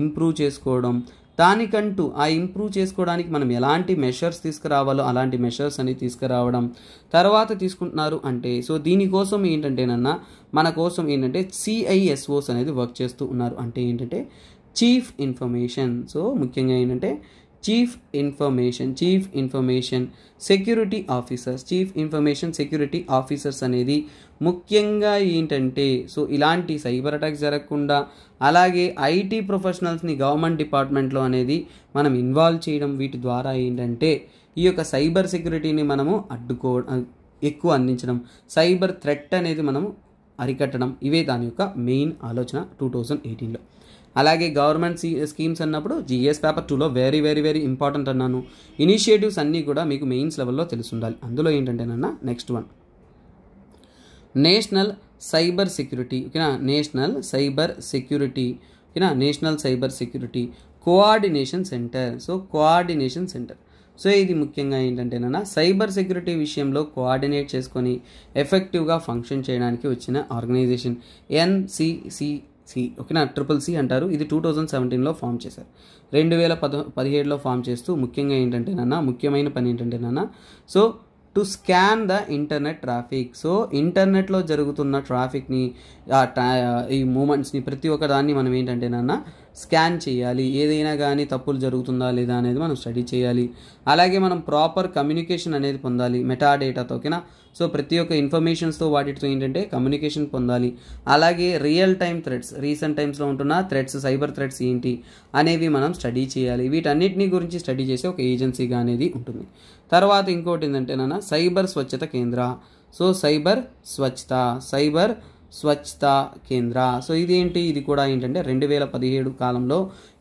ఇంప్రూవ్ చేసుకోవడం దానికంటూ ఆ ఇంప్రూవ్ చేసుకోవడానికి మనం ఎలాంటి మెషర్స్ తీసుకురావాలో అలాంటి మెషర్స్ అనేవి తీసుకురావడం తర్వాత తీసుకుంటున్నారు అంటే సో దీనికోసం ఏంటంటే నన్న మన కోసం ఏంటంటే సిఐఎస్ఓస్ అనేది వర్క్ చేస్తూ ఉన్నారు అంటే ఏంటంటే చీఫ్ ఇన్ఫర్మేషన్ సో ముఖ్యంగా ఏంటంటే chief information chief information security officers chief information security officers అనేది ముఖ్యంగా ఏంటంటే సో ఇలాంటి సైబర్ అటాక్స్ జరగకుండా అలాగే ఐటీ ప్రొఫెషనల్స్ని గవర్నమెంట్ డిపార్ట్మెంట్లో అనేది మనం ఇన్వాల్వ్ చేయడం వీటి ద్వారా ఏంటంటే ఈ యొక్క సైబర్ సెక్యూరిటీని మనము అడ్డుకో ఎక్కువ అందించడం సైబర్ థ్రెట్ అనేది మనము అరికట్టడం ఇవే దాని యొక్క మెయిన్ ఆలోచన టూ థౌజండ్ ఎయిటీన్లో అలాగే గవర్నమెంట్ స్కీమ్స్ అన్నప్పుడు జిఎస్ పేపర్ టూలో వెరీ వెరీ వెరీ ఇంపార్టెంట్ అన్నాను ఇనిషియేటివ్స్ అన్నీ కూడా మీకు మెయిన్స్ లెవెల్లో తెలుసుండాలి అందులో ఏంటంటేనన్న next one national cyber security ఓకేనా నేషనల్ సైబర్ సెక్యూరిటీ ఓకేనా national cyber security coordination centre so coordination centre so ఇది ముఖ్యంగా ఏంటంటేనన్నా సైబర్ సెక్యూరిటీ విషయంలో కోఆర్డినేట్ చేసుకొని ఎఫెక్టివ్గా ఫంక్షన్ చేయడానికి వచ్చిన ఆర్గనైజేషన్ ఎన్సిసి సి ఓకేనా ట్రిపుల్ సి అంటారు ఇది టూ థౌజండ్ సెవెంటీన్లో ఫామ్ చేశారు రెండు వేల పద పదిహేడులో ఫామ్ చేస్తూ ముఖ్యంగా ఏంటంటే నాన్న ముఖ్యమైన పని ఏంటంటే నాన్న so to scan the internet traffic so ఇంటర్నెట్లో జరుగుతున్న ట్రాఫిక్ని ఈ మూమెంట్స్ని ప్రతి ఒక్క దాన్ని మనం ఏంటంటే నాన్న స్కాన్ చేయాలి ఏదైనా కానీ తప్పులు జరుగుతుందా లేదా అనేది మనం స్టడీ చేయాలి అలాగే మనం ప్రాపర్ కమ్యూనికేషన్ అనేది పొందాలి మెటా డేటాతో ఓకేనా సో ప్రతి ఒక్క ఇన్ఫర్మేషన్స్తో వాటితో ఏంటంటే కమ్యూనికేషన్ పొందాలి అలాగే రియల్ టైమ్ థ్రెడ్స్ రీసెంట్ టైమ్స్లో ఉంటున్న థ్రెడ్స్ సైబర్ థ్రెడ్స్ ఏంటి అనేవి మనం స్టడీ చేయాలి వీటన్నిటిని గురించి స్టడీ చేసే ఒక ఏజెన్సీగా అనేది ఉంటుంది తర్వాత ఇంకోటి ఏంటంటే నాన్న సైబర్ స్వచ్ఛత కేంద్ర సో సైబర్ స్వచ్ఛత సైబర్ స్వచ్ఛత కేంద్ర సో ఇదేంటి ఇది కూడా ఏంటంటే రెండు వేల పదిహేడు కాలంలో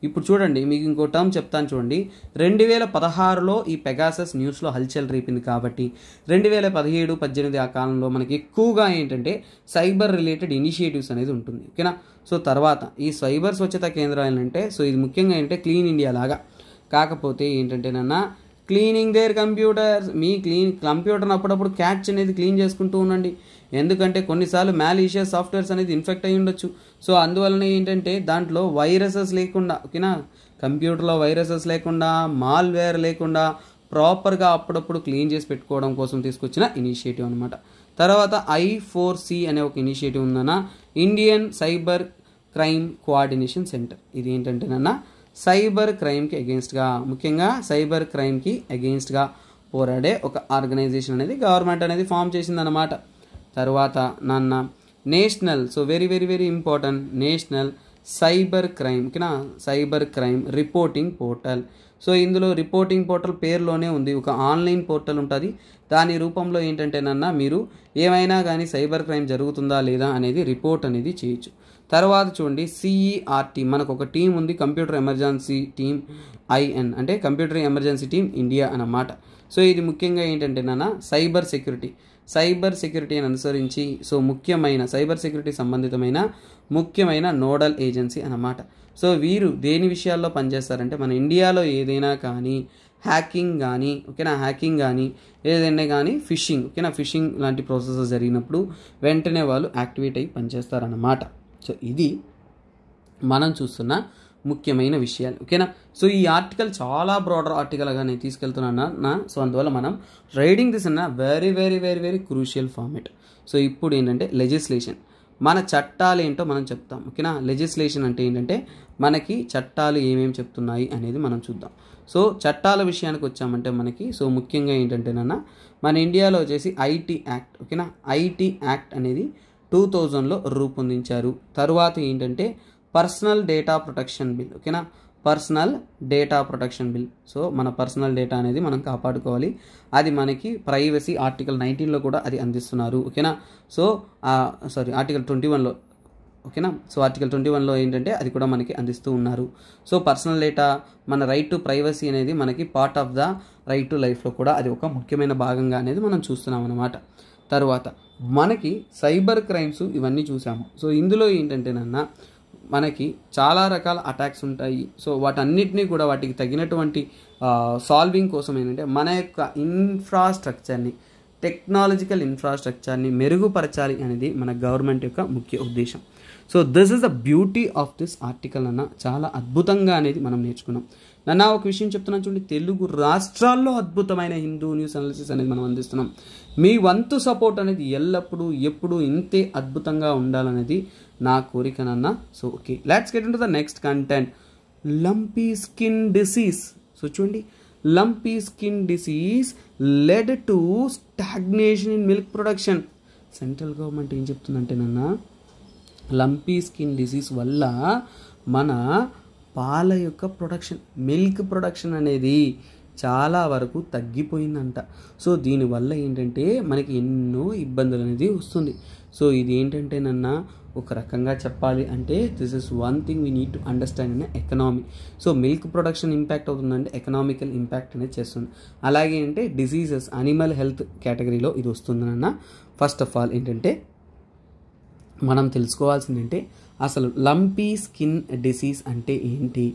ఇప్పుడు చూడండి మీకు ఇంకో టర్మ్ చెప్తాను చూడండి రెండు వేల పదహారులో ఈ పెగాసస్ న్యూస్లో హల్చల్ రేపింది కాబట్టి రెండు వేల పదిహేడు పద్దెనిమిది ఆ కాలంలో మనకి ఎక్కువగా ఏంటంటే సైబర్ రిలేటెడ్ ఇనిషియేటివ్స్ అనేది ఉంటుంది ఓకేనా సో తర్వాత ఈ సైబర్ స్వచ్ఛత కేంద్రాలు ఏంటంటే సో ఇది ముఖ్యంగా ఏంటంటే క్లీన్ ఇండియా లాగా కాకపోతే నన్న క్లీనింగ్ దేర్ కంప్యూటర్స్ మీ క్లీన్ కంప్యూటర్ని అప్పుడప్పుడు క్యాచ్ అనేది క్లీన్ చేసుకుంటూ ఉండండి ఎందుకంటే కొన్నిసార్లు మ్యాలీషియస్ సాఫ్ట్వేర్స్ అనేది ఇన్ఫెక్ట్ అయి ఉండొచ్చు సో అందువలన ఏంటంటే దాంట్లో వైరసెస్ లేకుండా ఓకేనా కంప్యూటర్లో వైరసెస్ లేకుండా మాల్వేర్ లేకుండా ప్రాపర్గా అప్పుడప్పుడు క్లీన్ చేసి పెట్టుకోవడం కోసం తీసుకొచ్చిన ఇనిషియేటివ్ అనమాట తర్వాత ఐ ఫోర్ సి అనే ఒక ఇనిషియేటివ్ ఉందన్న Indian cyber crime coordination centre ఇది ఏంటంటేనన్నా సైబర్ క్రైమ్కి అగెయిన్స్ట్గా ముఖ్యంగా సైబర్ క్రైమ్కి అగెయిన్స్ట్గా పోరాడే ఒక ఆర్గనైజేషన్ అనేది గవర్నమెంట్ అనేది ఫామ్ చేసిందనమాట తర్వాత నాన్న national so very very very important national cyber crime ఓకేనా cyber crime reporting portal so ఇందులో రిపోర్టింగ్ పోర్టల్ పేరులోనే ఉంది ఒక ఆన్లైన్ పోర్టల్ ఉంటుంది దాని రూపంలో ఏంటంటే నన్న మీరు ఏమైనా కానీ సైబర్ క్రైమ్ జరుగుతుందా లేదా అనేది రిపోర్ట్ అనేది చేయొచ్చు తర్వాత చూడండి సిఈఆర్టీ e మనకు ఒక టీం ఉంది కంప్యూటర్ ఎమర్జెన్సీ టీం ఐఎన్ అంటే కంప్యూటర్ ఎమర్జెన్సీ టీం ఇండియా అన్నమాట సో ఇది ముఖ్యంగా ఏంటంటే నాన్న సైబర్ సెక్యూరిటీ సైబర్ సెక్యూరిటీని అనుసరించి సో ముఖ్యమైన సైబర్ సెక్యూరిటీ సంబంధితమైన ముఖ్యమైన నోడల్ ఏజెన్సీ అన్నమాట సో వీరు దేని విషయాల్లో పనిచేస్తారంటే మన ఇండియాలో ఏదైనా కానీ హ్యాకింగ్ కానీ ఓకేనా హ్యాకింగ్ కానీ ఏదైనా కానీ ఫిషింగ్ ఓకేనా ఫిషింగ్ లాంటి ప్రాసెసెస్ జరిగినప్పుడు వెంటనే వాళ్ళు యాక్టివేట్ అయ్యి పనిచేస్తారన్నమాట సో ఇది మనం చూస్తున్న ముఖ్యమైన విషయాలు ఓకేనా సో ఈ ఆర్టికల్ చాలా బ్రాడర్ ఆర్టికల్గా నేను తీసుకెళ్తున్నాను నా సో అందువల్ల మనం రైడింగ్ దిస్ అన్న very very very very crucial format so ఇప్పుడు ఏంటంటే లెజిస్లేషన్ మన చట్టాలు ఏంటో మనం చెప్తాం ఓకేనా లెజిస్లేషన్ అంటే ఏంటంటే మనకి చట్టాలు ఏమేమి చెప్తున్నాయి అనేది మనం చూద్దాం సో చట్టాల విషయానికి వచ్చామంటే మనకి సో ముఖ్యంగా ఏంటంటేనన్న మన ఇండియాలో వచ్చేసి ఐటీ యాక్ట్ ఓకేనా ఐటీ యాక్ట్ అనేది టూ థౌజండ్లో రూపొందించారు తర్వాత ఏంటంటే పర్సనల్ డేటా ప్రొటెక్షన్ బిల్ ఓకేనా personal data protection bill so మన పర్సనల్ డేటా అనేది మనం కాపాడుకోవాలి అది మనకి ప్రైవసీ ఆర్టికల్ నైన్టీన్లో కూడా అది అందిస్తున్నారు ఓకేనా సో సారీ ఆర్టికల్ ట్వంటీ వన్లో ఓకేనా సో ఆర్టికల్ ట్వంటీ వన్లో ఏంటంటే అది కూడా మనకి అందిస్తూ ఉన్నారు సో పర్సనల్ డేటా మన రైట్ టు ప్రైవసీ అనేది మనకి part of the right to లైఫ్లో కూడా అది ఒక ముఖ్యమైన భాగంగా అనేది మనం చూస్తున్నాం అన్నమాట తర్వాత మనకి సైబర్ క్రైమ్స్ ఇవన్నీ చూసాము సో ఇందులో ఏంటంటేనన్నా మనకి చాలా రకాల అటాక్స్ ఉంటాయి సో వాటన్నిటినీ కూడా వాటికి తగినటువంటి సాల్వింగ్ కోసం ఏంటంటే మన యొక్క ఇన్ఫ్రాస్ట్రక్చర్ని టెక్నాలజికల్ ఇన్ఫ్రాస్ట్రక్చర్ని మెరుగుపరచాలి అనేది మన గవర్నమెంట్ యొక్క ముఖ్య ఉద్దేశం so this is the beauty of this article అన్న చాలా అద్భుతంగా అనేది మనం నేర్చుకున్నాం నన్న ఒక విషయం చెప్తున్నాను చూడండి తెలుగు రాష్ట్రాల్లో అద్భుతమైన హిందూ న్యూస్ అనాలిసిస్ అనేది మనం అందిస్తున్నాం మీ వంతు సపోర్ట్ అనేది ఎల్లప్పుడూ ఎప్పుడూ ఇంతే అద్భుతంగా ఉండాలనేది నా కోరికనన్నా so okay let's get in to the next content lumpy skin disease so చూడండి lumpy skin disease led to stagnation in milk production central government ఏం చెప్తుందంటే నాన్న లంపీ స్కిన్ డిసీజ్ వల్ల మన పాల యొక్క ప్రొడక్షన్ మిల్క్ ప్రొడక్షన్ అనేది చాలా వరకు తగ్గిపోయిందంట సో దీనివల్ల ఏంటంటే మనకి ఎన్నో ఇబ్బందులు అనేది వస్తుంది సో ఇది ఏంటంటే నన్న ఒక రకంగా చెప్పాలి అంటే this is one thing we need to understand in economy so milk production impact అవుతుందంటే ఎకనామికల్ ఇంపాక్ట్ అనేది చేస్తుంది అలాగే అంటే డిసీజెస్ అనిమల్ హెల్త్ కేటగిరీలో ఇది వస్తుందన్న ఫస్ట్ ఆఫ్ ఆల్ ఏంటంటే మనం తెలుసుకోవాల్సిందంటే అసలు లంపీ స్కిన్ డిసీజ్ అంటే ఏంటి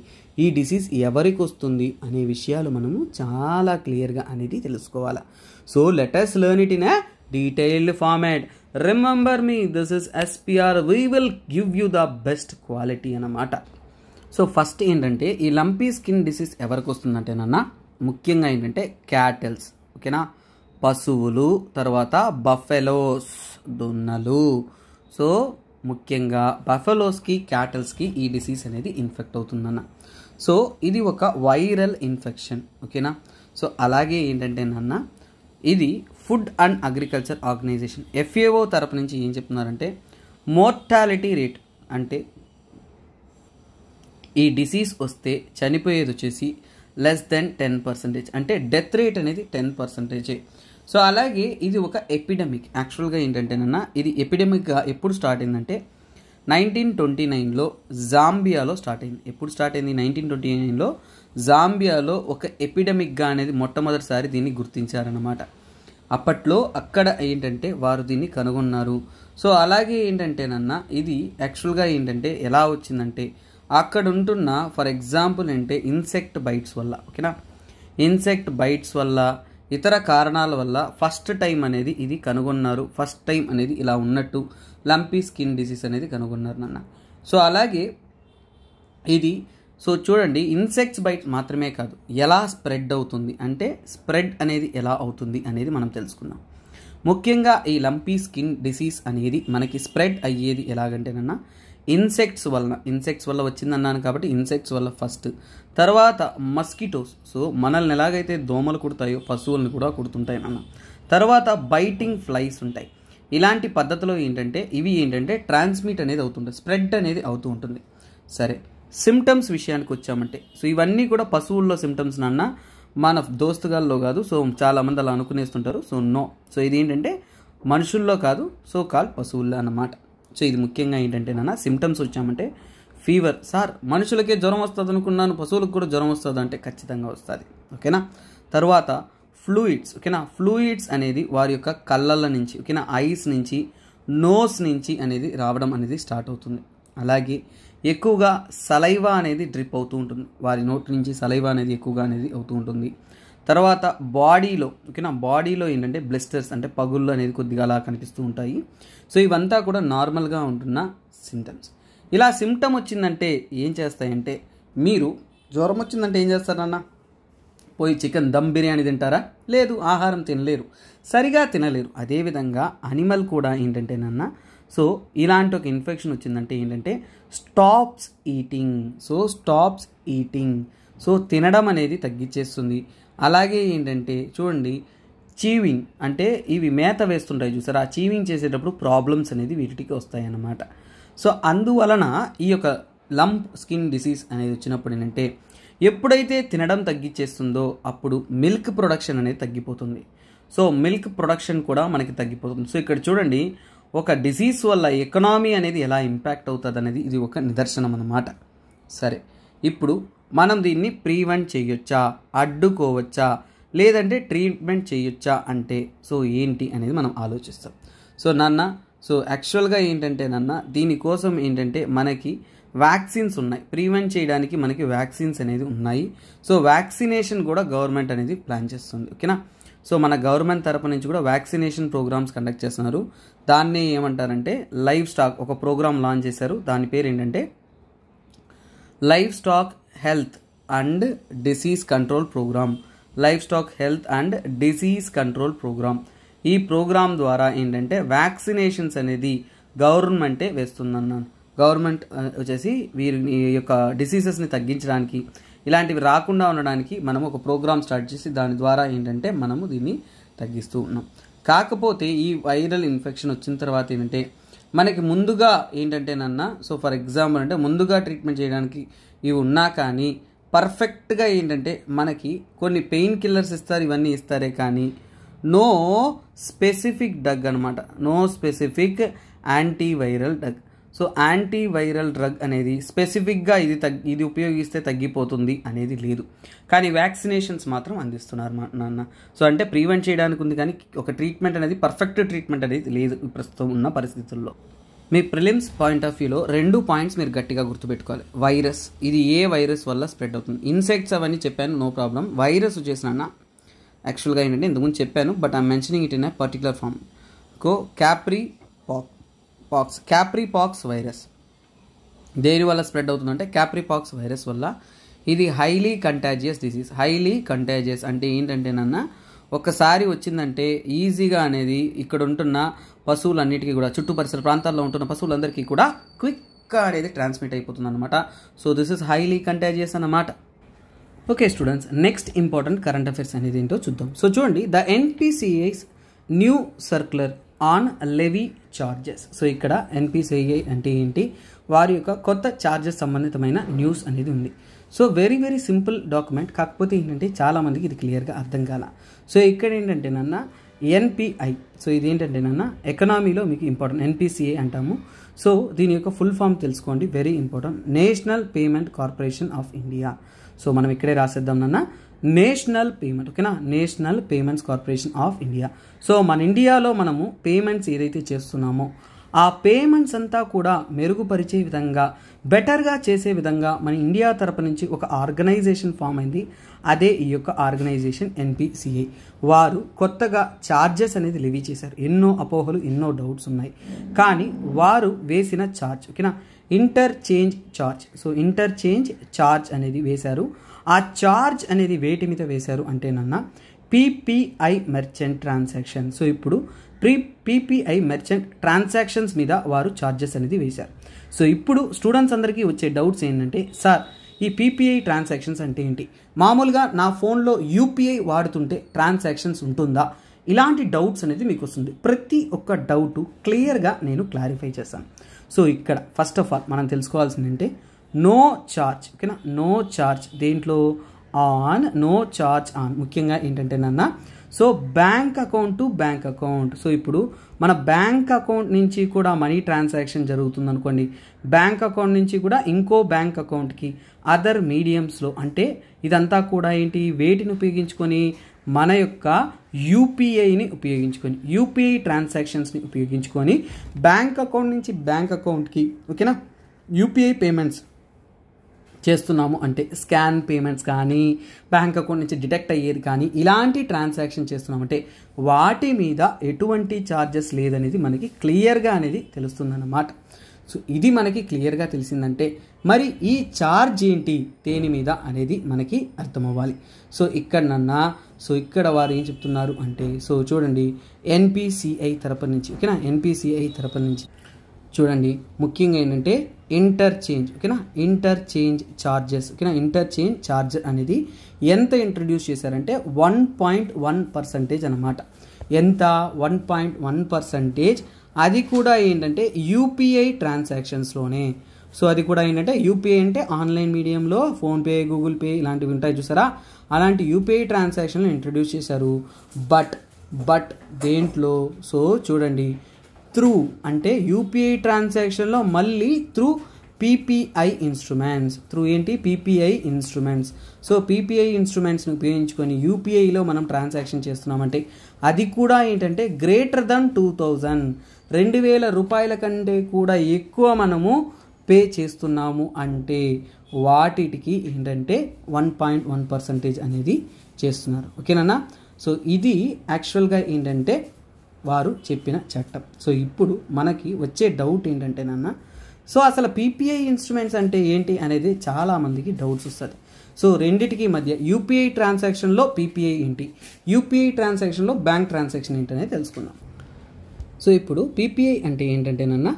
ఈ డిసీజ్ ఎవరికి వస్తుంది అనే విషయాలు మనము చాలా క్లియర్గా అనేది తెలుసుకోవాలి so let us learn it in detailed format remember మీ this is SPR we will give you the best quality అన్నమాట సో ఫస్ట్ ఏంటంటే ఈ లంపీ స్కిన్ డిసీజ్ ఎవరికి వస్తుందంటేనన్నా ముఖ్యంగా ఏంటంటే క్యాటల్స్ ఓకేనా పశువులు తర్వాత బఫెలోస్ దున్నలు సో ముఖ్యంగా బఫెలోస్కి క్యాటల్స్కి ఈ డిసీజ్ అనేది ఇన్ఫెక్ట్ అవుతుందన్న సో ఇది ఒక వైరల్ ఇన్ఫెక్షన్ ఓకేనా సో అలాగే ఏంటంటే నాన్న ఇది Food and Agriculture Organization FAO తరపు నుంచి ఏం చెప్తున్నారంటే మోర్టాలిటీ రేట్ అంటే ఈ డిసీజ్ వస్తే చనిపోయేది వచ్చేసి లెస్ దెన్ టెన్ పర్సెంటేజ్ అంటే డెత్ రేట్ అనేది టెన్ పర్సెంటేజే సో అలాగే ఇది ఒక ఎపిడమిక్ యాక్చువల్గా ఏంటంటేనన్నా ఇది ఎపిడమిక్గా ఎప్పుడు స్టార్ట్ అయిందంటే నైన్టీన్ ట్వంటీ నైన్లో జాంబియాలో స్టార్ట్ అయింది ఎప్పుడు స్టార్ట్ అయింది నైన్టీన్ ట్వంటీ నైన్లో జాంబియాలో ఒక ఎపిడమిక్గా అనేది మొట్టమొదటిసారి దీన్ని గుర్తించారన్నమాట అప్పట్లో అక్కడ ఏంటంటే వారు దీన్ని కనుగొన్నారు సో అలాగే ఏంటంటే నన్న ఇది యాక్చువల్గా ఏంటంటే ఎలా వచ్చిందంటే అక్కడ ఉంటున్న ఫర్ ఎగ్జాంపుల్ అంటే ఇన్సెక్ట్ బైట్స్ వల్ల ఓకేనా ఇన్సెక్ట్ బైట్స్ వల్ల ఇతర కారణాల వల్ల ఫస్ట్ టైం అనేది ఇది కనుగొన్నారు ఫస్ట్ టైం అనేది ఇలా ఉన్నట్టు లంపీ స్కిన్ డిసీజ్ అనేది కనుగొన్నారు నన్న సో అలాగే ఇది సో చూడండి ఇన్సెక్ట్స్ బైట్ మాత్రమే కాదు ఎలా స్ప్రెడ్ అవుతుంది అంటే స్ప్రెడ్ అనేది ఎలా అవుతుంది అనేది మనం తెలుసుకుందాం ముఖ్యంగా ఈ లంపీ స్కిన్ డిసీజ్ అనేది మనకి స్ప్రెడ్ అయ్యేది ఎలాగంటేనన్నా ఇన్సెక్ట్స్ వలన ఇన్సెక్ట్స్ వల్ల వచ్చిందన్నాను కాబట్టి ఇన్సెక్ట్స్ వల్ల ఫస్ట్ తర్వాత మస్కిటోస్ సో మనల్ని ఎలాగైతే దోమలు కుడతాయో పశువులను కూడా కుడుతుంటాయి తర్వాత బైటింగ్ ఫ్లైస్ ఉంటాయి ఇలాంటి పద్ధతిలో ఏంటంటే ఇవి ఏంటంటే ట్రాన్స్మిట్ అనేది అవుతుంటుంది స్ప్రెడ్ అనేది అవుతూ ఉంటుంది సరే సిమ్టమ్స్ విషయానికి వచ్చామంటే సో ఇవన్నీ కూడా పశువుల్లో సిమ్టమ్స్ నాన్న మన దోస్తుగాల్లో కాదు సో చాలామంది అలా అనుకునేస్తుంటారు సో నో సో ఇది ఏంటంటే మనుషుల్లో కాదు సో కాల్ పశువుల్లో అన్నమాట సో ఇది ముఖ్యంగా ఏంటంటే నాన్న సిమ్టమ్స్ వచ్చామంటే ఫీవర్ సార్ మనుషులకే జ్వరం వస్తుంది అనుకున్నాను పశువులకు కూడా జ్వరం వస్తుంది అంటే ఖచ్చితంగా వస్తుంది ఓకేనా తర్వాత ఫ్లూయిడ్స్ ఓకేనా ఫ్లూయిడ్స్ అనేది వారి యొక్క కళ్ళల నుంచి ఓకేనా ఐస్ నుంచి నోస్ నుంచి అనేది రావడం అనేది స్టార్ట్ అవుతుంది అలాగే ఎక్కువగా సలైవా అనేది డ్రిప్ అవుతూ ఉంటుంది వారి నోటి నుంచి సలైవా అనేది ఎక్కువగా అనేది అవుతూ ఉంటుంది తర్వాత బాడీలో ఓకేనా బాడీలో ఏంటంటే బ్లిస్టర్స్ అంటే పగుళ్ళు అనేది కొద్దిగా అలా కనిపిస్తూ ఉంటాయి సో ఇవంతా కూడా నార్మల్గా ఉంటున్న సిమ్టమ్స్ ఇలా సిమ్టమ్ వచ్చిందంటే ఏం చేస్తాయంటే మీరు జ్వరం వచ్చిందంటే ఏం చేస్తారన్న పోయి చికెన్ దమ్ బిర్యానీ తింటారా లేదు ఆహారం తినలేరు సరిగా తినలేరు అదేవిధంగా అనిమల్ కూడా ఏంటంటేనన్నా సో ఇలాంటి ఒక ఇన్ఫెక్షన్ వచ్చిందంటే ఏంటంటే stops eating so stops eating so తినడం అనేది తగ్గించేస్తుంది అలాగే ఏంటంటే చూడండి చీవింగ్ అంటే ఇవి మేత వేస్తుంటాయి చూసారా ఆ చీవింగ్ చేసేటప్పుడు ప్రాబ్లమ్స్ అనేది వీటికి వస్తాయన్నమాట సో అందువలన ఈ యొక్క లంప్ స్కిన్ డిసీజ్ అనేది వచ్చినప్పుడు ఏంటంటే ఎప్పుడైతే తినడం తగ్గించేస్తుందో అప్పుడు మిల్క్ ప్రొడక్షన్ అనేది తగ్గిపోతుంది సో మిల్క్ ప్రొడక్షన్ కూడా మనకి తగ్గిపోతుంది సో ఇక్కడ చూడండి ఒక డిసీజ్ వల్ల ఎకనామీ అనేది ఎలా ఇంపాక్ట్ అవుతుంది అనేది ఇది ఒక నిదర్శనం అన్నమాట సరే ఇప్పుడు మనం దీన్ని ప్రీవెంట్ చేయొచ్చా అడ్డుకోవచ్చా లేదంటే ట్రీట్మెంట్ చేయొచ్చా అంటే సో ఏంటి అనేది మనం ఆలోచిస్తాం సో నాన్న సో యాక్చువల్గా ఏంటంటే నాన్న దీనికోసం ఏంటంటే మనకి వ్యాక్సిన్స్ ఉన్నాయి ప్రివెంట్ చేయడానికి మనకి వ్యాక్సిన్స్ అనేది ఉన్నాయి సో వ్యాక్సినేషన్ కూడా గవర్నమెంట్ అనేది ప్లాన్ చేస్తుంది ఓకేనా సో మన గవర్నమెంట్ తరపు నుంచి కూడా వ్యాక్సినేషన్ ప్రోగ్రామ్స్ కండక్ట్ చేస్తున్నారు దాన్ని ఏమంటారంటే లైవ్ స్టాక్ ఒక ప్రోగ్రామ్ లాంచ్ చేశారు దాని పేరు ఏంటంటే livestock health and disease control programme livestock health and disease control programme ఈ ప్రోగ్రామ్ ద్వారా ఏంటంటే వ్యాక్సినేషన్స్ అనేది గవర్నమెంటే వేస్తుందన్నాను గవర్నమెంట్ వచ్చేసి వీరి యొక్క డిసీజెస్ని తగ్గించడానికి ఇలాంటివి రాకుండా ఉండడానికి మనం ఒక ప్రోగ్రామ్ స్టార్ట్ చేసి దాని ద్వారా ఏంటంటే మనము దీన్ని తగ్గిస్తూ ఉన్నాం కాకపోతే ఈ వైరల్ ఇన్ఫెక్షన్ వచ్చిన తర్వాత ఏంటంటే మనకి ముందుగా ఏంటంటే నన్న సో ఫర్ ఎగ్జాంపుల్ అంటే ముందుగా ట్రీట్మెంట్ చేయడానికి ఇవి ఉన్నా కానీ పర్ఫెక్ట్గా ఏంటంటే మనకి కొన్ని పెయిన్ కిల్లర్స్ ఇస్తారు ఇవన్నీ ఇస్తారే కానీ నో స్పెసిఫిక్ డగ్ అనమాట no specific antiviral drug so antiviral drug అనేది స్పెసిఫిక్గా ఇది తగ్గి ఇది ఉపయోగిస్తే తగ్గిపోతుంది అనేది లేదు కానీ వ్యాక్సినేషన్స్ మాత్రం అందిస్తున్నారు మా నాన్న సో అంటే ప్రివెంట్ చేయడానికి ఉంది కానీ ఒక ట్రీట్మెంట్ అనేది పర్ఫెక్ట్ ట్రీట్మెంట్ అనేది లేదు ప్రస్తుతం ఉన్న పరిస్థితుల్లో మీ ప్రిలిమ్స్ పాయింట్ ఆఫ్ వ్యూలో రెండు పాయింట్స్ మీరు గట్టిగా గుర్తుపెట్టుకోవాలి వైరస్ ఇది ఏ వైరస్ వల్ల స్ప్రెడ్ అవుతుంది ఇన్సెక్ట్స్ అవన్నీ చెప్పాను నో ప్రాబ్లం వైరస్ వచ్చేసిన యాక్చువల్గా ఏంటంటే ఇంతకుముందు చెప్పాను but I'm mentioning it in a particular form కో capripox capripox virus దేని వల్ల స్ప్రెడ్ అవుతుందంటే క్యాప్రీ పాక్స్ వైరస్ వల్ల ఇది highly contagious disease highly contagious అంటే ఏంటంటేనన్నా ఒక్కసారి వచ్చిందంటే ఈజీగా అనేది ఇక్కడ ఉంటున్న పశువులన్నిటికీ కూడా పరిసర ప్రాంతాల్లో ఉంటున్న పశువులందరికీ కూడా క్విక్గా అనేది ట్రాన్స్మిట్ అయిపోతుంది అనమాట so this is highly contagious అన్నమాట okay students next important current affairs అనేది ఏంటో చూద్దాం సో చూడండి the NPCI's new circular on levy charges so ఇక్కడ ఎన్పిసిఐ అంటే ఏంటి వారి యొక్క కొత్త చార్జెస్ సంబంధితమైన న్యూస్ అనేది ఉంది so very very simple document కాకపోతే ఏంటంటే చాలామందికి ఇది క్లియర్గా అర్థం కాల సో ఇక్కడ ఏంటంటే నన్న ఎన్పిఐ సో ఇది ఏంటంటే నన్న ఎకనామీలో మీకు ఇంపార్టెంట్ ఎన్పిసిఐ అంటాము సో దీని యొక్క ఫుల్ ఫామ్ తెలుసుకోండి very important national payment corporation of India so మనం ఇక్కడే రాసేద్దాం నన్న నేషనల్ పేమెంట్ ఓకేనా national payments corporation of India so మన ఇండియాలో మనము పేమెంట్స్ ఏదైతే చేస్తున్నామో ఆ పేమెంట్స్ అంతా కూడా మెరుగుపరిచే విధంగా బెటర్గా చేసే విధంగా మన ఇండియా తరపు నుంచి ఒక ఆర్గనైజేషన్ ఫామ్ అయింది అదే ఈ యొక్క ఆర్గనైజేషన్ ఎన్పిసిఐ వారు కొత్తగా ఛార్జెస్ అనేది లెవీ చేశారు ఎన్నో అపోహలు ఎన్నో డౌట్స్ ఉన్నాయి కానీ వారు వేసిన ఛార్జ్ ఓకేనా interchange charge so interchange charge అనేది వేశారు ఆ ఛార్జ్ అనేది వేటి మీద వేశారు అంటేనన్నా పీపీఐ మెర్చెంట్ ట్రాన్సాక్షన్ సో ఇప్పుడు ప్రీ పీపీఐ మెర్చెంట్ ట్రాన్సాక్షన్స్ మీద వారు ఛార్జెస్ అనేది వేశారు సో ఇప్పుడు స్టూడెంట్స్ అందరికీ వచ్చే డౌట్స్ ఏంటంటే సార్ ఈ పీపీఐ ట్రాన్సాక్షన్స్ అంటే ఏంటి మామూలుగా నా ఫోన్లో యూపీఐ వాడుతుంటే ట్రాన్సాక్షన్స్ ఉంటుందా ఇలాంటి డౌట్స్ అనేది మీకు వస్తుంది ప్రతి ఒక్క డౌట్ క్లియర్గా నేను క్లారిఫై చేస్తాను సో ఇక్కడ ఫస్ట్ ఆఫ్ ఆల్ మనం తెలుసుకోవాల్సిందంటే నో ఛార్జ్ ఓకేనా నో ఛార్జ్ దేంట్లో ఆన్ నో ఛార్జ్ ఆన్ ముఖ్యంగా ఏంటంటే నాన్న so bank account to bank account so ఇప్పుడు మన బ్యాంక్ అకౌంట్ నుంచి కూడా మనీ ట్రాన్సాక్షన్ జరుగుతుంది అనుకోండి బ్యాంక్ అకౌంట్ నుంచి కూడా ఇంకో బ్యాంక్ అకౌంట్కి అదర్ మీడియంస్లో అంటే ఇదంతా కూడా ఏంటి వేటిని ఉపయోగించుకొని మన యొక్క యూపీఐని ఉపయోగించుకొని యూపీఐ ట్రాన్సాక్షన్స్ని ఉపయోగించుకొని బ్యాంక్ అకౌంట్ నుంచి బ్యాంక్ అకౌంట్కి ఓకేనా యూపీఐ పేమెంట్స్ చేస్తున్నాము అంటే స్కాన్ పేమెంట్స్ కానీ బ్యాంక్ అకౌంట్ నుంచి డిటెక్ట్ అయ్యేది కానీ ఇలాంటి ట్రాన్సాక్షన్ చేస్తున్నామంటే వాటి మీద ఎటువంటి ఛార్జెస్ లేదనేది మనకి క్లియర్గా అనేది తెలుస్తుందన్నమాట సో ఇది మనకి క్లియర్గా తెలిసిందంటే మరి ఈ ఛార్జ్ ఏంటి దేని మీద అనేది మనకి అర్థమవ్వాలి సో ఇక్కడనన్నా సో ఇక్కడ వారు ఏం చెప్తున్నారు అంటే సో చూడండి ఎన్పిసిఐ తరపు నుంచి ఓకేనా ఎన్పిసిఐ తరపు నుంచి చూడండి ముఖ్యంగా ఏంటంటే ఇంటర్చేంజ్ ఓకేనా ఇంటర్చేంజ్ ఛార్జెస్ ఓకేనా ఇంటర్చేంజ్ ఛార్జర్ అనేది ఎంత ఇంట్రడ్యూస్ చేశారంటే వన్ పాయింట్ వన్ పర్సంటేజ్ అనమాట ఎంత వన్ పాయింట్ వన్ పర్సంటేజ్ అది కూడా ఏంటంటే యూపీఐ ట్రాన్సాక్షన్స్లోనే సో అది కూడా ఏంటంటే యూపీఐ అంటే ఆన్లైన్ మీడియంలో ఫోన్పే గూగుల్ పే ఇలాంటివి ఉంటాయి చూసారా అలాంటి యూపీఐ ట్రాన్సాక్షన్లు ఇంట్రడ్యూస్ చేశారు బట్ బట్ దేంట్లో సో చూడండి త్రూ అంటే యూపీఐ ట్రాన్సాక్షన్లో మళ్ళీ త్రూ పీపీఐ ఇన్స్ట్రుమెంట్స్ త్రూ ఏంటి పీపీఐ ఇన్స్ట్రుమెంట్స్ సో పీపీఐ ఇన్స్ట్రుమెంట్స్ని ఉపయోగించుకొని యూపీఐలో మనం ట్రాన్సాక్షన్ చేస్తున్నామంటే అది కూడా ఏంటంటే గ్రేటర్ దెన్ టూ థౌజండ్ రెండు వేల రూపాయల కంటే కూడా ఎక్కువ మనము పే చేస్తున్నాము అంటే వాటికి ఏంటంటే వన్ పాయింట్ వన్ పర్సంటేజ్ అనేది చేస్తున్నారు ఓకేనా సో ఇది యాక్చువల్గా ఏంటంటే వారు చెప్పిన చట్టం సో ఇప్పుడు మనకి వచ్చే డౌట్ ఏంటంటే నాన్న సో అసలు పీపీఐ ఇన్స్ట్రుమెంట్స్ అంటే ఏంటి అనేది చాలామందికి డౌట్స్ వస్తుంది సో రెండిటికి మధ్య యూపీఐ ట్రాన్సాక్షన్లో పీపీఐ ఏంటి యూపీఐ ట్రాన్సాక్షన్లో బ్యాంక్ ట్రాన్సాక్షన్ ఏంటి అనేది తెలుసుకుందాం సో ఇప్పుడు పీపీఐ అంటే ఏంటంటేనన్న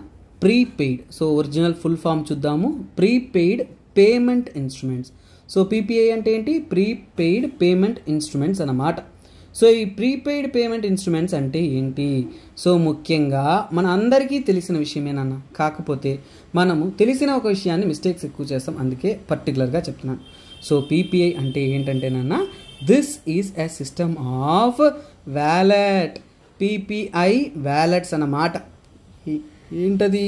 prepaid so original full form చూద్దాము prepaid payment instruments so PPI అంటే ఏంటి ప్రీపెయిడ్ పేమెంట్ ఇన్స్ట్రుమెంట్స్ అన్నమాట సో ఈ ప్రీపెయిడ్ పేమెంట్ ఇన్స్ట్రుమెంట్స్ అంటే ఏంటి సో ముఖ్యంగా మన అందరికీ తెలిసిన విషయమేనన్న కాకపోతే మనము తెలిసిన ఒక విషయాన్ని మిస్టేక్స్ ఎక్కువ చేస్తాం అందుకే పర్టికులర్గా చెప్తున్నాను సో పీపీఐ అంటే ఏంటంటేనన్నా this is a system of wallet PPI wallets అన్నమాట ఏంటది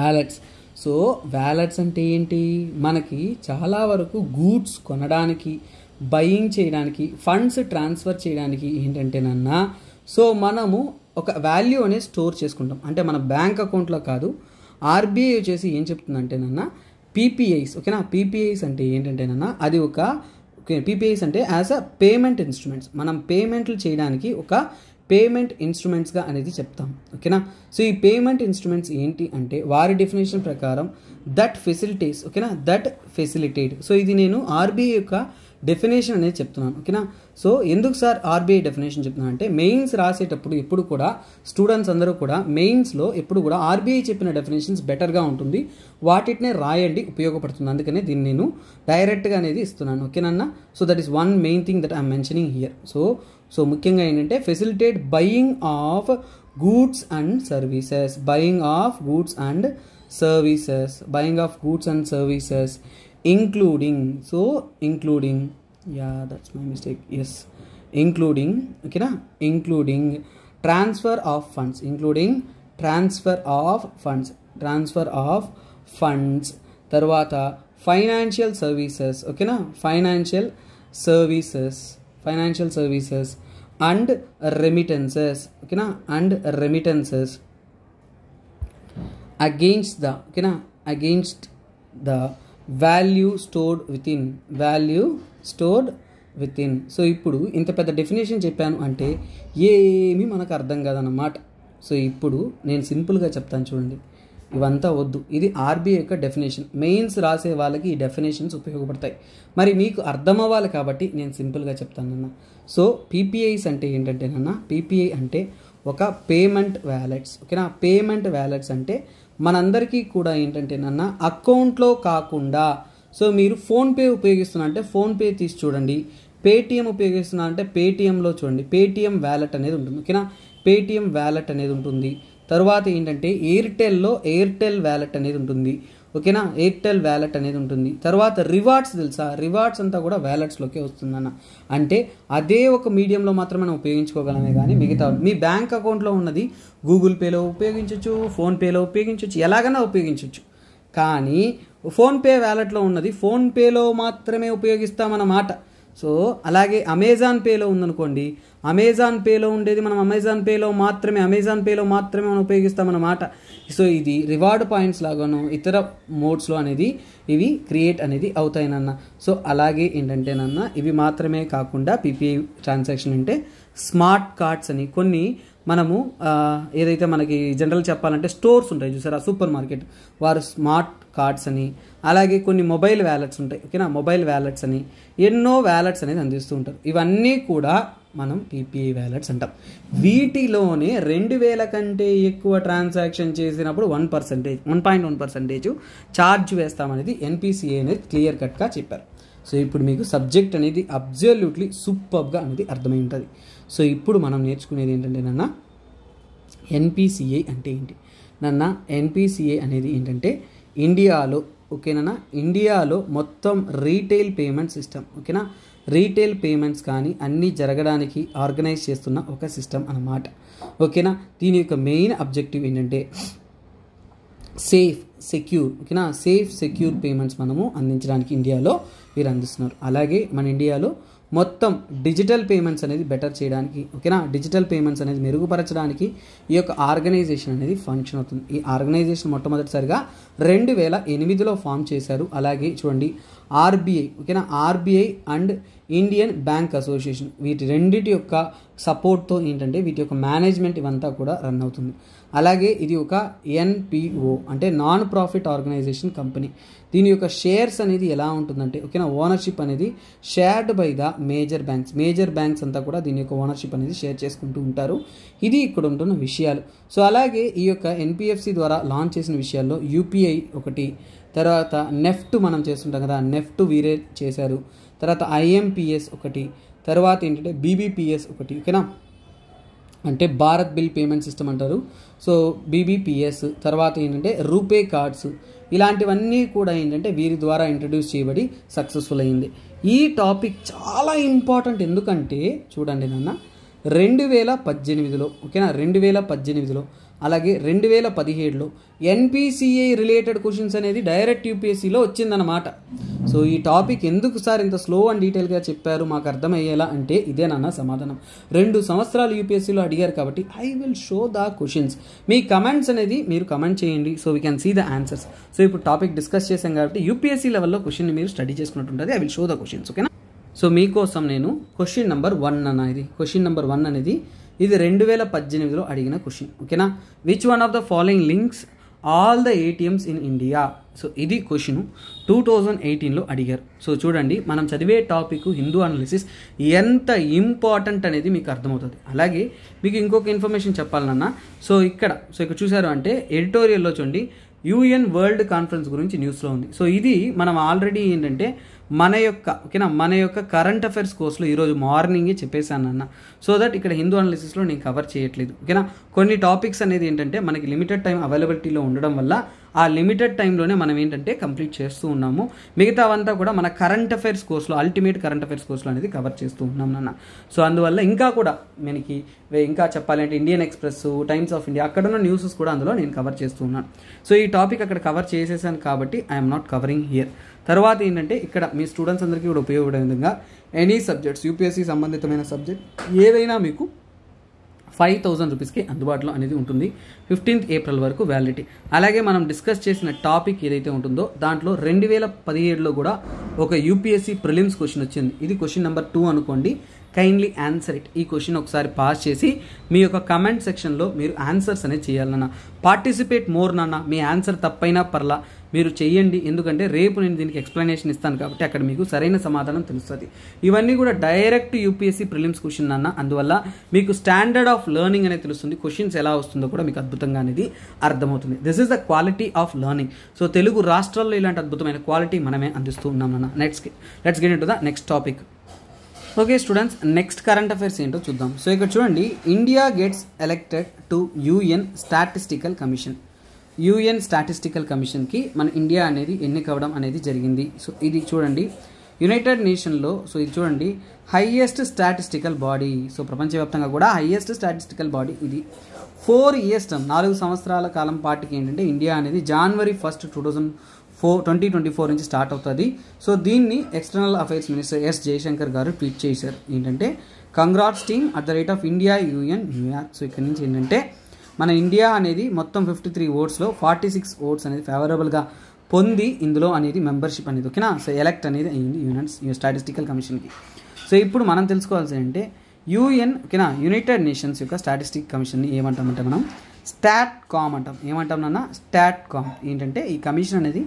వ్యాలెట్స్ సో వ్యాలెట్స్ అంటే ఏంటి మనకి చాలా వరకు గూడ్స్ కొనడానికి బయింగ్ చేయడానికి ఫండ్స్ ట్రాన్స్ఫర్ చేయడానికి ఏంటంటేనన్నా సో మనము ఒక వాల్యూ అనేది స్టోర్ చేసుకుంటాం అంటే మన బ్యాంక్ అకౌంట్లో కాదు ఆర్బీఐ వచ్చేసి ఏం చెప్తుందంటేనన్నా పీపీఐస్ ఓకేనా పీపీఐస్ అంటే ఏంటంటేనన్నా అది ఒక పీపీఐస్ అంటే యాజ్ అ పేమెంట్ ఇన్స్ట్రుమెంట్స్ మనం పేమెంట్లు చేయడానికి ఒక పేమెంట్ ఇన్స్ట్రుమెంట్స్గా అనేది చెప్తాం ఓకేనా సో ఈ పేమెంట్ ఇన్స్ట్రుమెంట్స్ ఏంటి అంటే వారి డెఫినేషన్ ప్రకారం దట్ ఫెసిలిటీస్ ఓకేనా దట్ ఫెసిలిటేట్ సో ఇది నేను ఆర్బీఐ యొక్క డెఫినేషన్ అనేది చెప్తున్నాను ఓకేనా సో ఎందుకు సార్ ఆర్బీఐ డెఫినేషన్ చెప్తున్నాను అంటే మెయిన్స్ రాసేటప్పుడు ఎప్పుడు కూడా స్టూడెంట్స్ అందరూ కూడా మెయిన్స్లో ఎప్పుడు కూడా ఆర్బీఐ చెప్పిన డెఫినేషన్స్ బెటర్గా ఉంటుంది వాటినే రాయండి ఉపయోగపడుతుంది అందుకనే దీన్ని నేను డైరెక్ట్గా అనేది ఇస్తున్నాను ఓకేనన్నా so that is one main thing that I'm mentioning here so so ముఖ్యంగా ఏంటంటే facilitate buying of goods and services buying of goods and services buying of goods and services including so including yeah that's my mistake yes including okay na including transfer of funds including transfer of funds transfer of funds tarvata financial services okay na financial services financial services and remittances okay na and remittances against the okay na against the value stored within value stored within so ఇప్పుడు ఇంత పెద్ద డెఫినేషన్ చెప్పాను అంటే ఏమీ మనకు అర్థం కాదన్నమాట సో ఇప్పుడు నేను సింపుల్గా చెప్తాను చూడండి ఇవంతా వద్దు ఇది ఆర్బీఐ యొక్క డెఫినేషన్ మెయిన్స్ రాసే వాళ్ళకి ఈ డెఫినేషన్స్ ఉపయోగపడతాయి మరి మీకు అర్థం అవ్వాలి కాబట్టి నేను సింపుల్గా చెప్తానన్న సో పీపీఐస్ అంటే ఏంటంటేనన్నా పీపీఐ అంటే ఒక పేమెంట్ వ్యాలెట్స్ ఓకేనా పేమెంట్ వ్యాలెట్స్ అంటే మనందరికీ కూడా ఏంటంటే నన్న అకౌంట్లో కాకుండా సో మీరు ఫోన్పే ఉపయోగిస్తున్నారంటే ఫోన్పే తీసి చూడండి పేటిఎం ఉపయోగిస్తున్నా అంటే పేటిఎంలో చూడండి పేటిఎం వ్యాలెట్ అనేది ఉంటుంది ఓకేనా పేటిఎం వ్యాలెట్ అనేది ఉంటుంది తర్వాత ఏంటంటే ఎయిర్టెల్లో ఎయిర్టెల్ వ్యాలెట్ అనేది ఉంటుంది ఓకేనా ఎయిర్టెల్ వ్యాలెట్ అనేది ఉంటుంది తర్వాత రివార్డ్స్ తెలుసా రివార్డ్స్ అంతా కూడా వ్యాలెట్స్లోకే వస్తుందన్న అంటే అదే ఒక మీడియంలో మాత్రం మనం ఉపయోగించుకోగలమే కానీ మిగతా మీ బ్యాంక్ అకౌంట్లో ఉన్నది గూగుల్ పేలో ఉపయోగించవచ్చు ఫోన్పేలో ఉపయోగించవచ్చు ఎలాగైనా ఉపయోగించవచ్చు కానీ ఫోన్పే వ్యాలెట్లో ఉన్నది ఫోన్పేలో మాత్రమే ఉపయోగిస్తామన్నమాట సో అలాగే అమెజాన్ పేలో ఉందనుకోండి అమెజాన్ పేలో ఉండేది మనం అమెజాన్ పేలో మాత్రమే అమెజాన్ పేలో మాత్రమే మనం ఉపయోగిస్తామన్నమాట సో ఇది రివార్డ్ పాయింట్స్ లాగాను ఇతర మోడ్స్లో అనేది ఇవి క్రియేట్ అనేది అవుతాయినన్న సో అలాగే ఏంటంటేనన్న ఇవి మాత్రమే కాకుండా పీపీఐ ట్రాన్సాక్షన్ అంటే స్మార్ట్ కార్డ్స్ అని కొన్ని మనము ఏదైతే మనకి జనరల్ చెప్పాలంటే స్టోర్స్ ఉంటాయి చూసారా సూపర్ మార్కెట్ వారు స్మార్ట్ కార్డ్స్ అని అలాగే కొన్ని మొబైల్ వ్యాలెట్స్ ఉంటాయి ఓకేనా మొబైల్ వ్యాలెట్స్ అని ఎన్నో వ్యాలెట్స్ అనేది అందిస్తూ ఉంటారు ఇవన్నీ కూడా మనం పీపీఐ వ్యాలెట్స్ అంటాం వీటిలోనే రెండు వేల కంటే ఎక్కువ ట్రాన్సాక్షన్ చేసినప్పుడు one percentage one point one percentage charge వేస్తామనేది ఎన్పిసిఏ అనేది క్లియర్ కట్గా చెప్పారు సో ఇప్పుడు మీకు సబ్జెక్ట్ అనేది అబ్జల్యూట్లీ సూపర్గా అనేది అర్థమై ఉంటుంది సో ఇప్పుడు మనం నేర్చుకునేది ఏంటంటే నన్న ఎన్పిసిఐ అంటే ఏంటి నన్న ఎన్పిసిఐ అనేది ఏంటంటే ఇండియాలో ఓకేనా ఇండియాలో మొత్తం రీటైల్ పేమెంట్ సిస్టమ్ ఓకేనా రీటైల్ పేమెంట్స్ కానీ అన్నీ జరగడానికి ఆర్గనైజ్ చేస్తున్న ఒక సిస్టమ్ అనమాట ఓకేనా దీని యొక్క మెయిన్ అబ్జెక్టివ్ ఏంటంటే సేఫ్ సెక్యూర్ ఓకేనా సేఫ్ సెక్యూర్ పేమెంట్స్ మనము అందించడానికి ఇండియాలో వీరు అందిస్తున్నారు అలాగే మన ఇండియాలో మొత్తం డిజిటల్ పేమెంట్స్ అనేది బెటర్ చేయడానికి ఓకేనా డిజిటల్ పేమెంట్స్ అనేది మెరుగుపరచడానికి ఈ యొక్క ఆర్గనైజేషన్ అనేది ఫంక్షన్ అవుతుంది ఈ ఆర్గనైజేషన్ మొట్టమొదటిసారిగా రెండు వేల ఎనిమిదిలో ఫామ్ చేశారు అలాగే చూడండి ఆర్బీఐ ఓకేనా RBI and Indian bank association వీటి రెండింటి యొక్క సపోర్ట్తో ఏంటంటే వీటి యొక్క మేనేజ్మెంట్ ఇవంతా కూడా రన్ అవుతుంది అలాగే ఇది ఒక ఎన్పిఓ అంటే నాన్ ప్రాఫిట్ ఆర్గనైజేషన్ కంపెనీ దీని యొక్క షేర్స్ అనేది ఎలా ఉంటుందంటే ఓకేనా ఓనర్షిప్ అనేది shared by the major banks major banks అంతా కూడా దీని యొక్క ఓనర్షిప్ అనేది షేర్ చేసుకుంటూ ఉంటారు ఇది ఇక్కడ ఉంటున్న విషయాలు సో అలాగే ఈ యొక్క ఎన్పిఎఫ్సి ద్వారా లాంచ్ చేసిన విషయాల్లో యూపీఐ ఒకటి తర్వాత నెఫ్ట్ మనం చేస్తుంటాం కదా నెఫ్ట్ వీరే చేశారు తర్వాత ఐఎంపిఎస్ ఒకటి తర్వాత ఏంటంటే బీబీపీఎస్ ఒకటి ఓకేనా అంటే భారత్ బిల్ పేమెంట్ సిస్టమ్ అంటారు సో బీబీపీఎస్ తర్వాత ఏంటంటే రూపే కార్డ్స్ ఇలాంటివన్నీ కూడా ఏంటంటే వీరి ద్వారా ఇంట్రడ్యూస్ చేయబడి సక్సెస్ఫుల్ అయింది ఈ టాపిక్ చాలా ఇంపార్టెంట్ ఎందుకంటే చూడండి నాన్న రెండు వేల పద్దెనిమిదిలో ఓకేనా రెండు వేల పద్దెనిమిదిలో అలాగే రెండు వేల పదిహేడులో ఎన్పిసిఐ రిలేటెడ్ క్వశ్చన్స్ అనేది డైరెక్ట్ యూపీఎస్సీలో వచ్చిందనమాట సో ఈ టాపిక్ ఎందుకు సార్ ఇంత స్లో అండ్ డీటెయిల్గా చెప్పారు మాకు అర్థమయ్యేలా అంటే ఇదే నాన్న సమాధానం రెండు సంవత్సరాలు యూపీఎస్సీలో అడిగారు కాబట్టి I will show the questions మీ కమెంట్స్ అనేది మీరు కమెంట్ చేయండి so we can see the answers so ఇప్పుడు టాపిక్ డిస్కస్ చేశాం కాబట్టి యూపీఎస్సీ లెవెల్లో క్వశ్చన్ మీరు స్టడీ చేసుకున్నట్టుంటుంది I will show the questions ఓకేనా సో మీకోసం నేను క్వశ్చన్ నెంబర్ వన్ అన్న ఇది క్వశ్చన్ నెంబర్ వన్ అనేది ఇది రెండు వేల పద్దెనిమిదిలో అడిగిన క్వశ్చన్ ఓకేనా which one of the following links all the ATMs in India so ఇది క్వశ్చన్ టూ థౌజండ్ ఎయిటీన్లో అడిగారు సో చూడండి మనం చదివే టాపిక్ హిందూ అనాలిసిస్ ఎంత ఇంపార్టెంట్ అనేది మీకు అర్థమవుతుంది అలాగే మీకు ఇంకొక ఇన్ఫర్మేషన్ చెప్పాలన్నా సో ఇక్కడ సో ఇక్కడ చూశారు అంటే ఎడిటోరియల్లో చూడండి యూఎన్ వరల్డ్ కాన్ఫరెన్స్ గురించి న్యూస్లో ఉంది సో ఇది మనం ఆల్రెడీ ఏంటంటే మన యొక్క ఓకేనా మన యొక్క కరెంట్ అఫైర్స్ కోర్సులో ఈరోజు మార్నింగే చెప్పేశాను అన్న సో దట్ ఇక్కడ హిందూ అనాలిసిస్లో నేను కవర్ చేయట్లేదు ఓకేనా కొన్ని టాపిక్స్ అనేది ఏంటంటే మనకి లిమిటెడ్ టైం అవైలబిలిటీలో ఉండడం వల్ల ఆ లిమిటెడ్ టైంలోనే మనం ఏంటంటే కంప్లీట్ చేస్తూ ఉన్నాము మిగతావంతా కూడా మన కరెంట్ అఫైర్స్ కోర్సులో అల్టిమేట్ కరెంట్ అఫైర్స్ కోర్సులో అనేది కవర్ చేస్తూ ఉన్నాం నాన్న సో అందువల్ల ఇంకా కూడా మనకి ఇంకా చెప్పాలంటే Indian Express Times of India అక్కడ ఉన్న న్యూసెస్ కూడా అందులో నేను కవర్ చేస్తూ ఉన్నాను సో ఈ టాపిక్ అక్కడ కవర్ చేసేసాను కాబట్టి ఐఎమ్ నాట్ కవరింగ్ హియర్ తర్వాత ఏంటంటే ఇక్కడ మీ స్టూడెంట్స్ అందరికీ కూడా ఉపయోగపడే విధంగా ఎనీ సబ్జెక్ట్స్ యూపీఎస్సీ సంబంధితమైన సబ్జెక్ట్ ఏదైనా మీకు ఫైవ్ థౌజండ్ రూపీస్కి అందుబాటులో అనేది ఉంటుంది ఫిఫ్టీన్త్ ఏప్రిల్ వరకు వ్యాలిడిటీ అలాగే మనం డిస్కస్ చేసిన టాపిక్ ఏదైతే ఉంటుందో దాంట్లో రెండు వేల పదిహేడులో కూడా ఒక యూపీఎస్సీ ప్రిలిమ్స్ క్వశ్చన్ వచ్చింది ఇది క్వశ్చన్ నెంబర్ టూ అనుకోండి కైండ్లీ ఆన్సర్ ఇట్ ఈ క్వశ్చన్ ఒకసారి పాస్ చేసి మీ యొక్క కమెంట్ సెక్షన్లో మీరు ఆన్సర్స్ అనేది చేయాలన్న పార్టిసిపేట్ మోర్ నాన్న మీ ఆన్సర్ తప్పైనా పర్లా మీరు చెయ్యండి ఎందుకంటే రేపు నేను దీనికి ఎక్స్ప్లెనేషన్ ఇస్తాను కాబట్టి అక్కడ మీకు సరైన సమాధానం తెలుస్తుంది ఇవన్నీ కూడా డైరెక్ట్ యూపీఎస్సీ ప్రిలిమ్స్ క్వశ్చన్ అన్న అందువల్ల మీకు స్టాండర్డ్ ఆఫ్ లెర్నింగ్ అనేది తెలుస్తుంది క్వశ్చన్స్ ఎలా వస్తుందో కూడా మీకు అద్భుతంగా అనేది అర్థమవుతుంది this is the quality of learning so Telugu రాష్ట్రాల్లో ఇలాంటి అద్భుతమైన క్వాలిటీ మనమే అందిస్తూ ఉన్నాం అన్న next let's get in to the next topic okay students next current affairs ఏంటో చూద్దాం సో ఇక్కడ చూడండి India gets elected to UN statistical commission UN statistical కమిషన్కి మన ఇండియా అనేది ఎన్నికవడం అనేది జరిగింది సో ఇది చూడండి యునైటెడ్ నేషన్లో సో ఇది చూడండి హైయెస్ట్ స్టాటిస్టికల్ బాడీ సో ప్రపంచవ్యాప్తంగా కూడా హైయెస్ట్ స్టాటిస్టికల్ బాడీ ఇది ఫోర్ ఇయర్స్ టర్మ్ నాలుగు సంవత్సరాల కాలం పార్టీకి ఏంటంటే ఇండియా అనేది January first two thousand four twenty twenty four నుంచి స్టార్ట్ అవుతుంది సో దీన్ని external affairs minister S Jaishankar garu tweet చేశారు ఏంటంటే congrats team at the rate of India UN New York so ఇక్కడ నుంచి ఏంటంటే మన ఇండియా అనేది మొత్తం ఫిఫ్టీ త్రీ ఓట్స్లో ఫార్టీ సిక్స్ ఓట్స్ అనేది ఫేవరబుల్గా పొంది ఇందులో అనేది మెంబర్షిప్ అనేది ఓకేనా సో ఎలక్ట్ అనేది అయింది యూనియన్ స్టాటిస్టికల్ కమిషన్కి సో ఇప్పుడు మనం తెలుసుకోవాల్సి ఏంటంటే యూఎన్ ఓకేనా యునైటెడ్ నేషన్స్ యొక్క స్టాటిస్టిక్ కమిషన్ని ఏమంటామంటే మనం స్టాట్ కామ్ అంటాం ఏమంటాం నాన్న స్టాట్ కామ్ ఏంటంటే ఈ కమిషన్ అనేది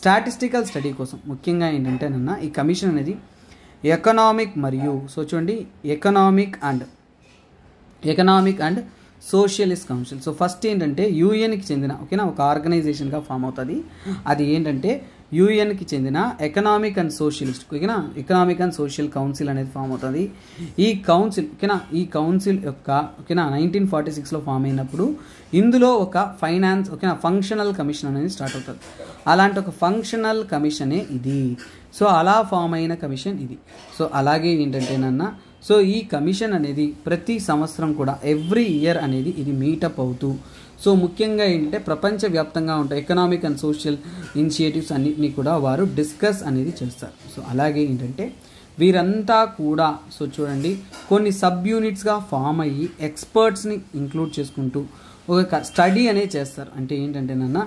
స్టాటిస్టికల్ స్టడీ కోసం ముఖ్యంగా ఏంటంటే నన్న ఈ కమిషన్ అనేది ఎకనామిక్ మరియు సో చూడండి economic and economic and socialist council so first ఏంటంటే యూఎన్కి చెందిన ఓకేనా ఒక ఆర్గనైజేషన్గా ఫామ్ అవుతుంది అది ఏంటంటే యూఎన్కి చెందిన ఎకనామిక్ అండ్ సోషలిస్ట్ ఓకేనా ఎకనామిక్ అండ్ సోషల్ కౌన్సిల్ అనేది ఫామ్ అవుతుంది ఈ కౌన్సిల్ ఓకేనా ఈ కౌన్సిల్ యొక్క ఓకేనా నైన్టీన్ ఫార్టీ సిక్స్లో ఫామ్ అయినప్పుడు ఇందులో ఒక ఫైనాన్స్ ఓకేనా ఫంక్షనల్ కమిషన్ అనేది స్టార్ట్ అవుతుంది అలాంటి ఒక ఫంక్షనల్ కమిషనే ఇది సో అలా ఫామ్ అయిన కమిషన్ ఇది సో అలాగే ఏంటంటే నన్న సో ఈ కమిషన్ అనేది ప్రతి సంవత్సరం కూడా ఎవ్రీ ఇయర్ అనేది ఇది మీటప్ అవుతూ సో ముఖ్యంగా ఏంటంటే ప్రపంచవ్యాప్తంగా ఉంటాయి ఎకనామిక్ అండ్ సోషల్ ఇనిషియేటివ్స్ అన్నింటినీ కూడా వారు డిస్కస్ అనేది చేస్తారు సో అలాగే ఏంటంటే వీరంతా కూడా సో చూడండి కొన్ని సబ్ యూనిట్స్గా ఫామ్ అయ్యి ఎక్స్పర్ట్స్ని ఇంక్లూడ్ చేసుకుంటూ ఒక స్టడీ అనేది చేస్తారు అంటే ఏంటంటే నాన్న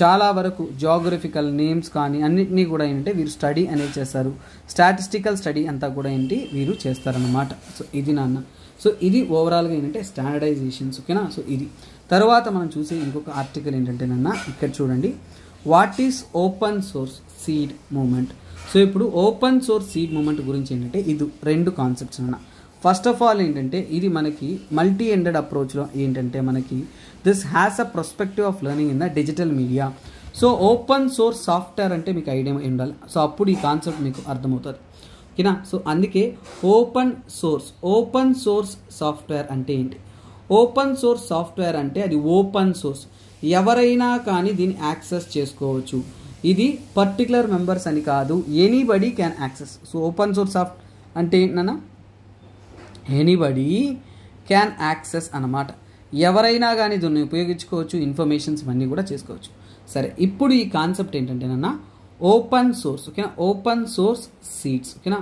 చాలా వరకు జాగ్రఫికల్ నేమ్స్ కానీ అన్నింటినీ కూడా ఏంటంటే వీరు స్టడీ అనేది చేస్తారు స్టాటిస్టికల్ స్టడీ అంతా కూడా ఏంటి వీరు చేస్తారనమాట సో ఇది నాన్న సో ఇది ఓవరాల్గా ఏంటంటే స్టాండర్డైజేషన్స్ ఓకేనా సో ఇది తర్వాత మనం చూసే ఇంకొక ఆర్టికల్ ఏంటంటే నాన్న ఇక్కడ చూడండి what is open source seed movement so ఇప్పుడు ఓపెన్ సోర్స్ సీడ్ మూమెంట్ గురించి ఏంటంటే ఇది రెండు కాన్సెప్ట్స్ అన్న ఫస్ట్ ఆఫ్ ఆల్ ఏంటంటే ఇది మనకి మల్టీ ఎండెడ్ అప్రోచ్లో ఏంటంటే మనకి this has a prospective of learning in the digital media so open source software అంటే మీకు ఐడియా ఉండాలి సో అప్పుడు ఈ కాన్సెప్ట్ మీకు అర్థమవుతుంది ఓకేనా సో అందుకే open source open source software అంటే ఏంటి ఓపెన్ సోర్స్ సాఫ్ట్వేర్ అంటే అది ఓపెన్ సోర్స్ ఎవరైనా కానీ దీన్ని యాక్సెస్ చేసుకోవచ్చు ఇది పర్టికులర్ మెంబర్స్ అని కాదు anybody can access so open source soft అంటే ఏంటన్నా ఎనీబడి క్యాన్ యాక్సెస్ అనమాట ఎవరైనా కానీ దీన్ని ఉపయోగించుకోవచ్చు ఇన్ఫర్మేషన్స్ ఇవన్నీ కూడా చేసుకోవచ్చు సరే ఇప్పుడు ఈ కాన్సెప్ట్ ఏంటంటేనన్న ఓపెన్ సోర్స్ ఓకేనా ఓపెన్ సోర్స్ సీట్స్ ఓకేనా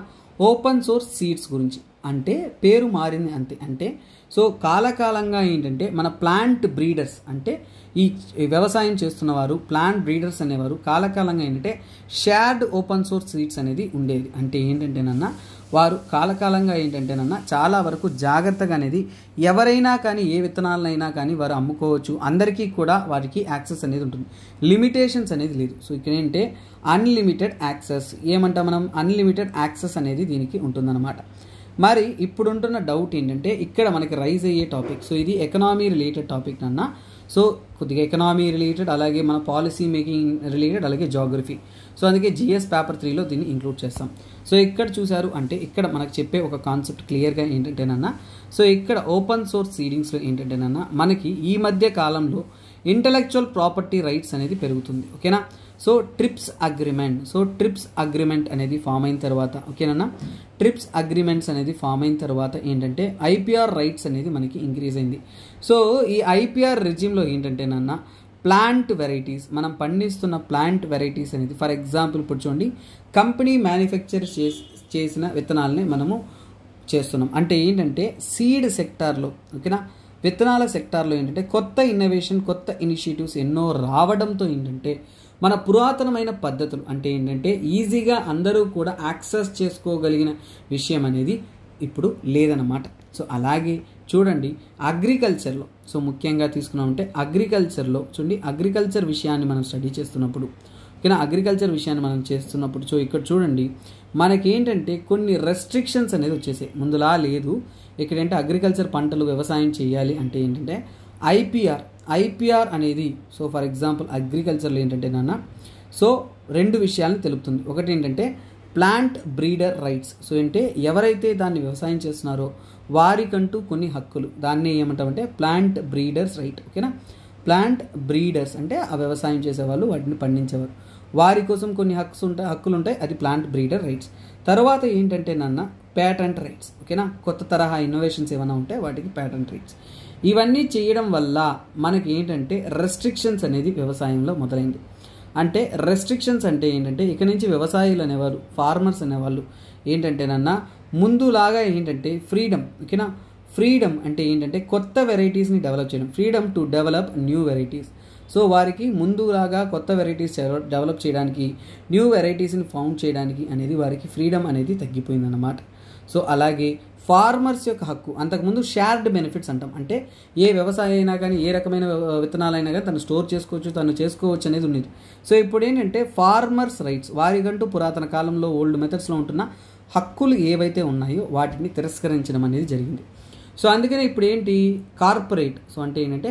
ఓపెన్ సోర్స్ సీట్స్ గురించి అంటే పేరు మారింది అంతే అంటే సో కాలకాలంగా ఏంటంటే మన ప్లాంట్ బ్రీడర్స్ అంటే ఈ వ్యవసాయం చేస్తున్నవారు ప్లాంట్ బ్రీడర్స్ అనేవారు కాలకాలంగా ఏంటంటే షేర్డ్ ఓపెన్ సోర్స్ సీట్స్ అనేది ఉండేది అంటే ఏంటంటేనన్నా వారు కాలకాలంగా ఏంటంటేనన్నా చాలా వరకు జాగ్రత్తగా అనేది ఎవరైనా కానీ ఏ విత్తనాలనైనా కానీ వారు అమ్ముకోవచ్చు అందరికీ కూడా వారికి యాక్సెస్ అనేది ఉంటుంది లిమిటేషన్స్ అనేది లేదు సో ఇక్కడ ఏంటంటే అన్లిమిటెడ్ యాక్సెస్ ఏమంటాం మనం అన్లిమిటెడ్ యాక్సెస్ అనేది దీనికి ఉంటుందన్నమాట మరి ఇప్పుడుంటున్న డౌట్ ఏంటంటే ఇక్కడ మనకి రైజ్ అయ్యే టాపిక్ సో ఇది ఎకనామీ రిలేటెడ్ టాపిక్ అన్న సో కొద్దిగా ఎకనామీ రిలేటెడ్ అలాగే మన పాలసీ మేకింగ్ రిలేటెడ్ అలాగే జాగ్రఫీ సో అందుకే జిఎస్ పేపర్ త్రీలో దీన్ని ఇంక్లూడ్ చేస్తాం సో ఇక్కడ చూశారు అంటే ఇక్కడ మనకు చెప్పే ఒక కాన్సెప్ట్ క్లియర్గా ఏంటంటేనన్నా సో ఇక్కడ ఓపెన్ సోర్స్ సీడింగ్స్లో ఏంటంటేనన్నా మనకి ఈ మధ్య కాలంలో ఇంటలెక్చువల్ ప్రాపర్టీ రైట్స్ అనేది పెరుగుతుంది ఓకేనా so TRIPS agreement so TRIPS agreement అనేది ఫామ్ అయిన తర్వాత ఓకేనన్నా ట్రిప్స్ అగ్రిమెంట్స్ అనేది ఫామ్ అయిన తర్వాత ఏంటంటే ఐపీఆర్ రైట్స్ అనేది మనకి ఇంక్రీజ్ అయింది సో ఈ ఐపీఆర్ రిజ్యూమ్లో ఏంటంటేనన్నా ప్లాంట్ వెరైటీస్ మనం పండిస్తున్న ప్లాంట్ వెరైటీస్ అనేది ఫర్ ఎగ్జాంపుల్ ఇప్పుడు చూడండి కంపెనీ మ్యానుఫ్యాక్చర్ చేసిన విత్తనాలని మనము చేస్తున్నాం అంటే ఏంటంటే సీడ్ సెక్టార్లో ఓకేనా విత్తనాల సెక్టార్లో ఏంటంటే కొత్త ఇన్నోవేషన్ కొత్త ఇనిషియేటివ్స్ ఎన్నో రావడంతో ఏంటంటే మన పురాతనమైన పద్ధతులు అంటే ఏంటంటే ఈజీగా అందరూ కూడా యాక్సెస్ చేసుకోగలిగిన విషయం అనేది ఇప్పుడు లేదన్నమాట సో అలాగే చూడండి అగ్రికల్చర్లో సో ముఖ్యంగా తీసుకున్నామంటే అగ్రికల్చర్లో చూడండి అగ్రికల్చర్ విషయాన్ని మనం స్టడీ చేస్తున్నప్పుడు ఓకేనా అగ్రికల్చర్ విషయాన్ని మనం చేస్తున్నప్పుడు సో ఇక్కడ చూడండి మనకి ఏంటంటే కొన్ని రెస్ట్రిక్షన్స్ అనేది వచ్చేసాయి ముందులా లేదు ఇక్కడంటే అగ్రికల్చర్ పంటలు వ్యవసాయం చేయాలి అంటే ఏంటంటే ఐపీఆర్ ఐపీఆర్ అనేది సో ఫర్ ఎగ్జాంపుల్ అగ్రికల్చర్లో ఏంటంటే నాన్న సో రెండు విషయాలను తెలుపుతుంది ఒకటి ఏంటంటే ప్లాంట్ బ్రీడర్ రైట్స్ సో అంటే ఎవరైతే దాన్ని వ్యవసాయం చేస్తున్నారో వారికంటూ కొన్ని హక్కులు దాన్ని ఏమంటామంటే ప్లాంట్ బ్రీడర్స్ రైట్ ఓకేనా ప్లాంట్ బ్రీడర్స్ అంటే ఆ వ్యవసాయం చేసేవాళ్ళు వాటిని పండించేవారు వారి కోసం కొన్ని హక్కులు ఉంటాయి హక్కులు ఉంటాయి అది ప్లాంట్ బ్రీడర్ రైట్స్ తర్వాత ఏంటంటే నాన్న ప్యాటెంట్ రైట్స్ ఓకేనా కొత్త తరహా ఇన్నోవేషన్స్ ఏమైనా ఉంటే వాటికి ప్యాటెంట్ రైట్స్ ఇవన్నీ చేయడం వల్ల మనకి ఏంటంటే రెస్ట్రిక్షన్స్ అనేది వ్యవసాయంలో మొదలైంది అంటే రెస్ట్రిక్షన్స్ అంటే ఏంటంటే ఇక నుంచి వ్యవసాయులు అనేవారు ఫార్మర్స్ అనేవాళ్ళు నన్న ముందులాగా ఏంటంటే ఫ్రీడమ్ ఓకేనా ఫ్రీడమ్ అంటే ఏంటంటే కొత్త వెరైటీస్ని డెవలప్ చేయడం freedom to develop new varieties so వారికి ముందులాగా కొత్త వెరైటీస్ డెవలప్ చేయడానికి న్యూ వెరైటీస్ని ఫౌండ్ చేయడానికి అనేది వారికి ఫ్రీడమ్ అనేది తగ్గిపోయిందన్నమాట సో అలాగే ఫార్మర్స్ యొక్క హక్కు అంతకుముందు షేర్డ్ బెనిఫిట్స్ అంటాం అంటే ఏ వ్యవసాయం అయినా కానీ ఏ రకమైన విత్తనాలైనా కానీ తను స్టోర్ చేసుకోవచ్చు తను చేసుకోవచ్చు అనేది ఉండేది సో ఇప్పుడు ఏంటంటే ఫార్మర్స్ రైట్స్ వారికంటూ పురాతన కాలంలో ఓల్డ్ మెథడ్స్లో ఉంటున్న హక్కులు ఏవైతే ఉన్నాయో వాటిని తిరస్కరించడం అనేది జరిగింది సో అందుకనే ఇప్పుడు ఏంటి కార్పొరేట్ సో అంటే ఏంటంటే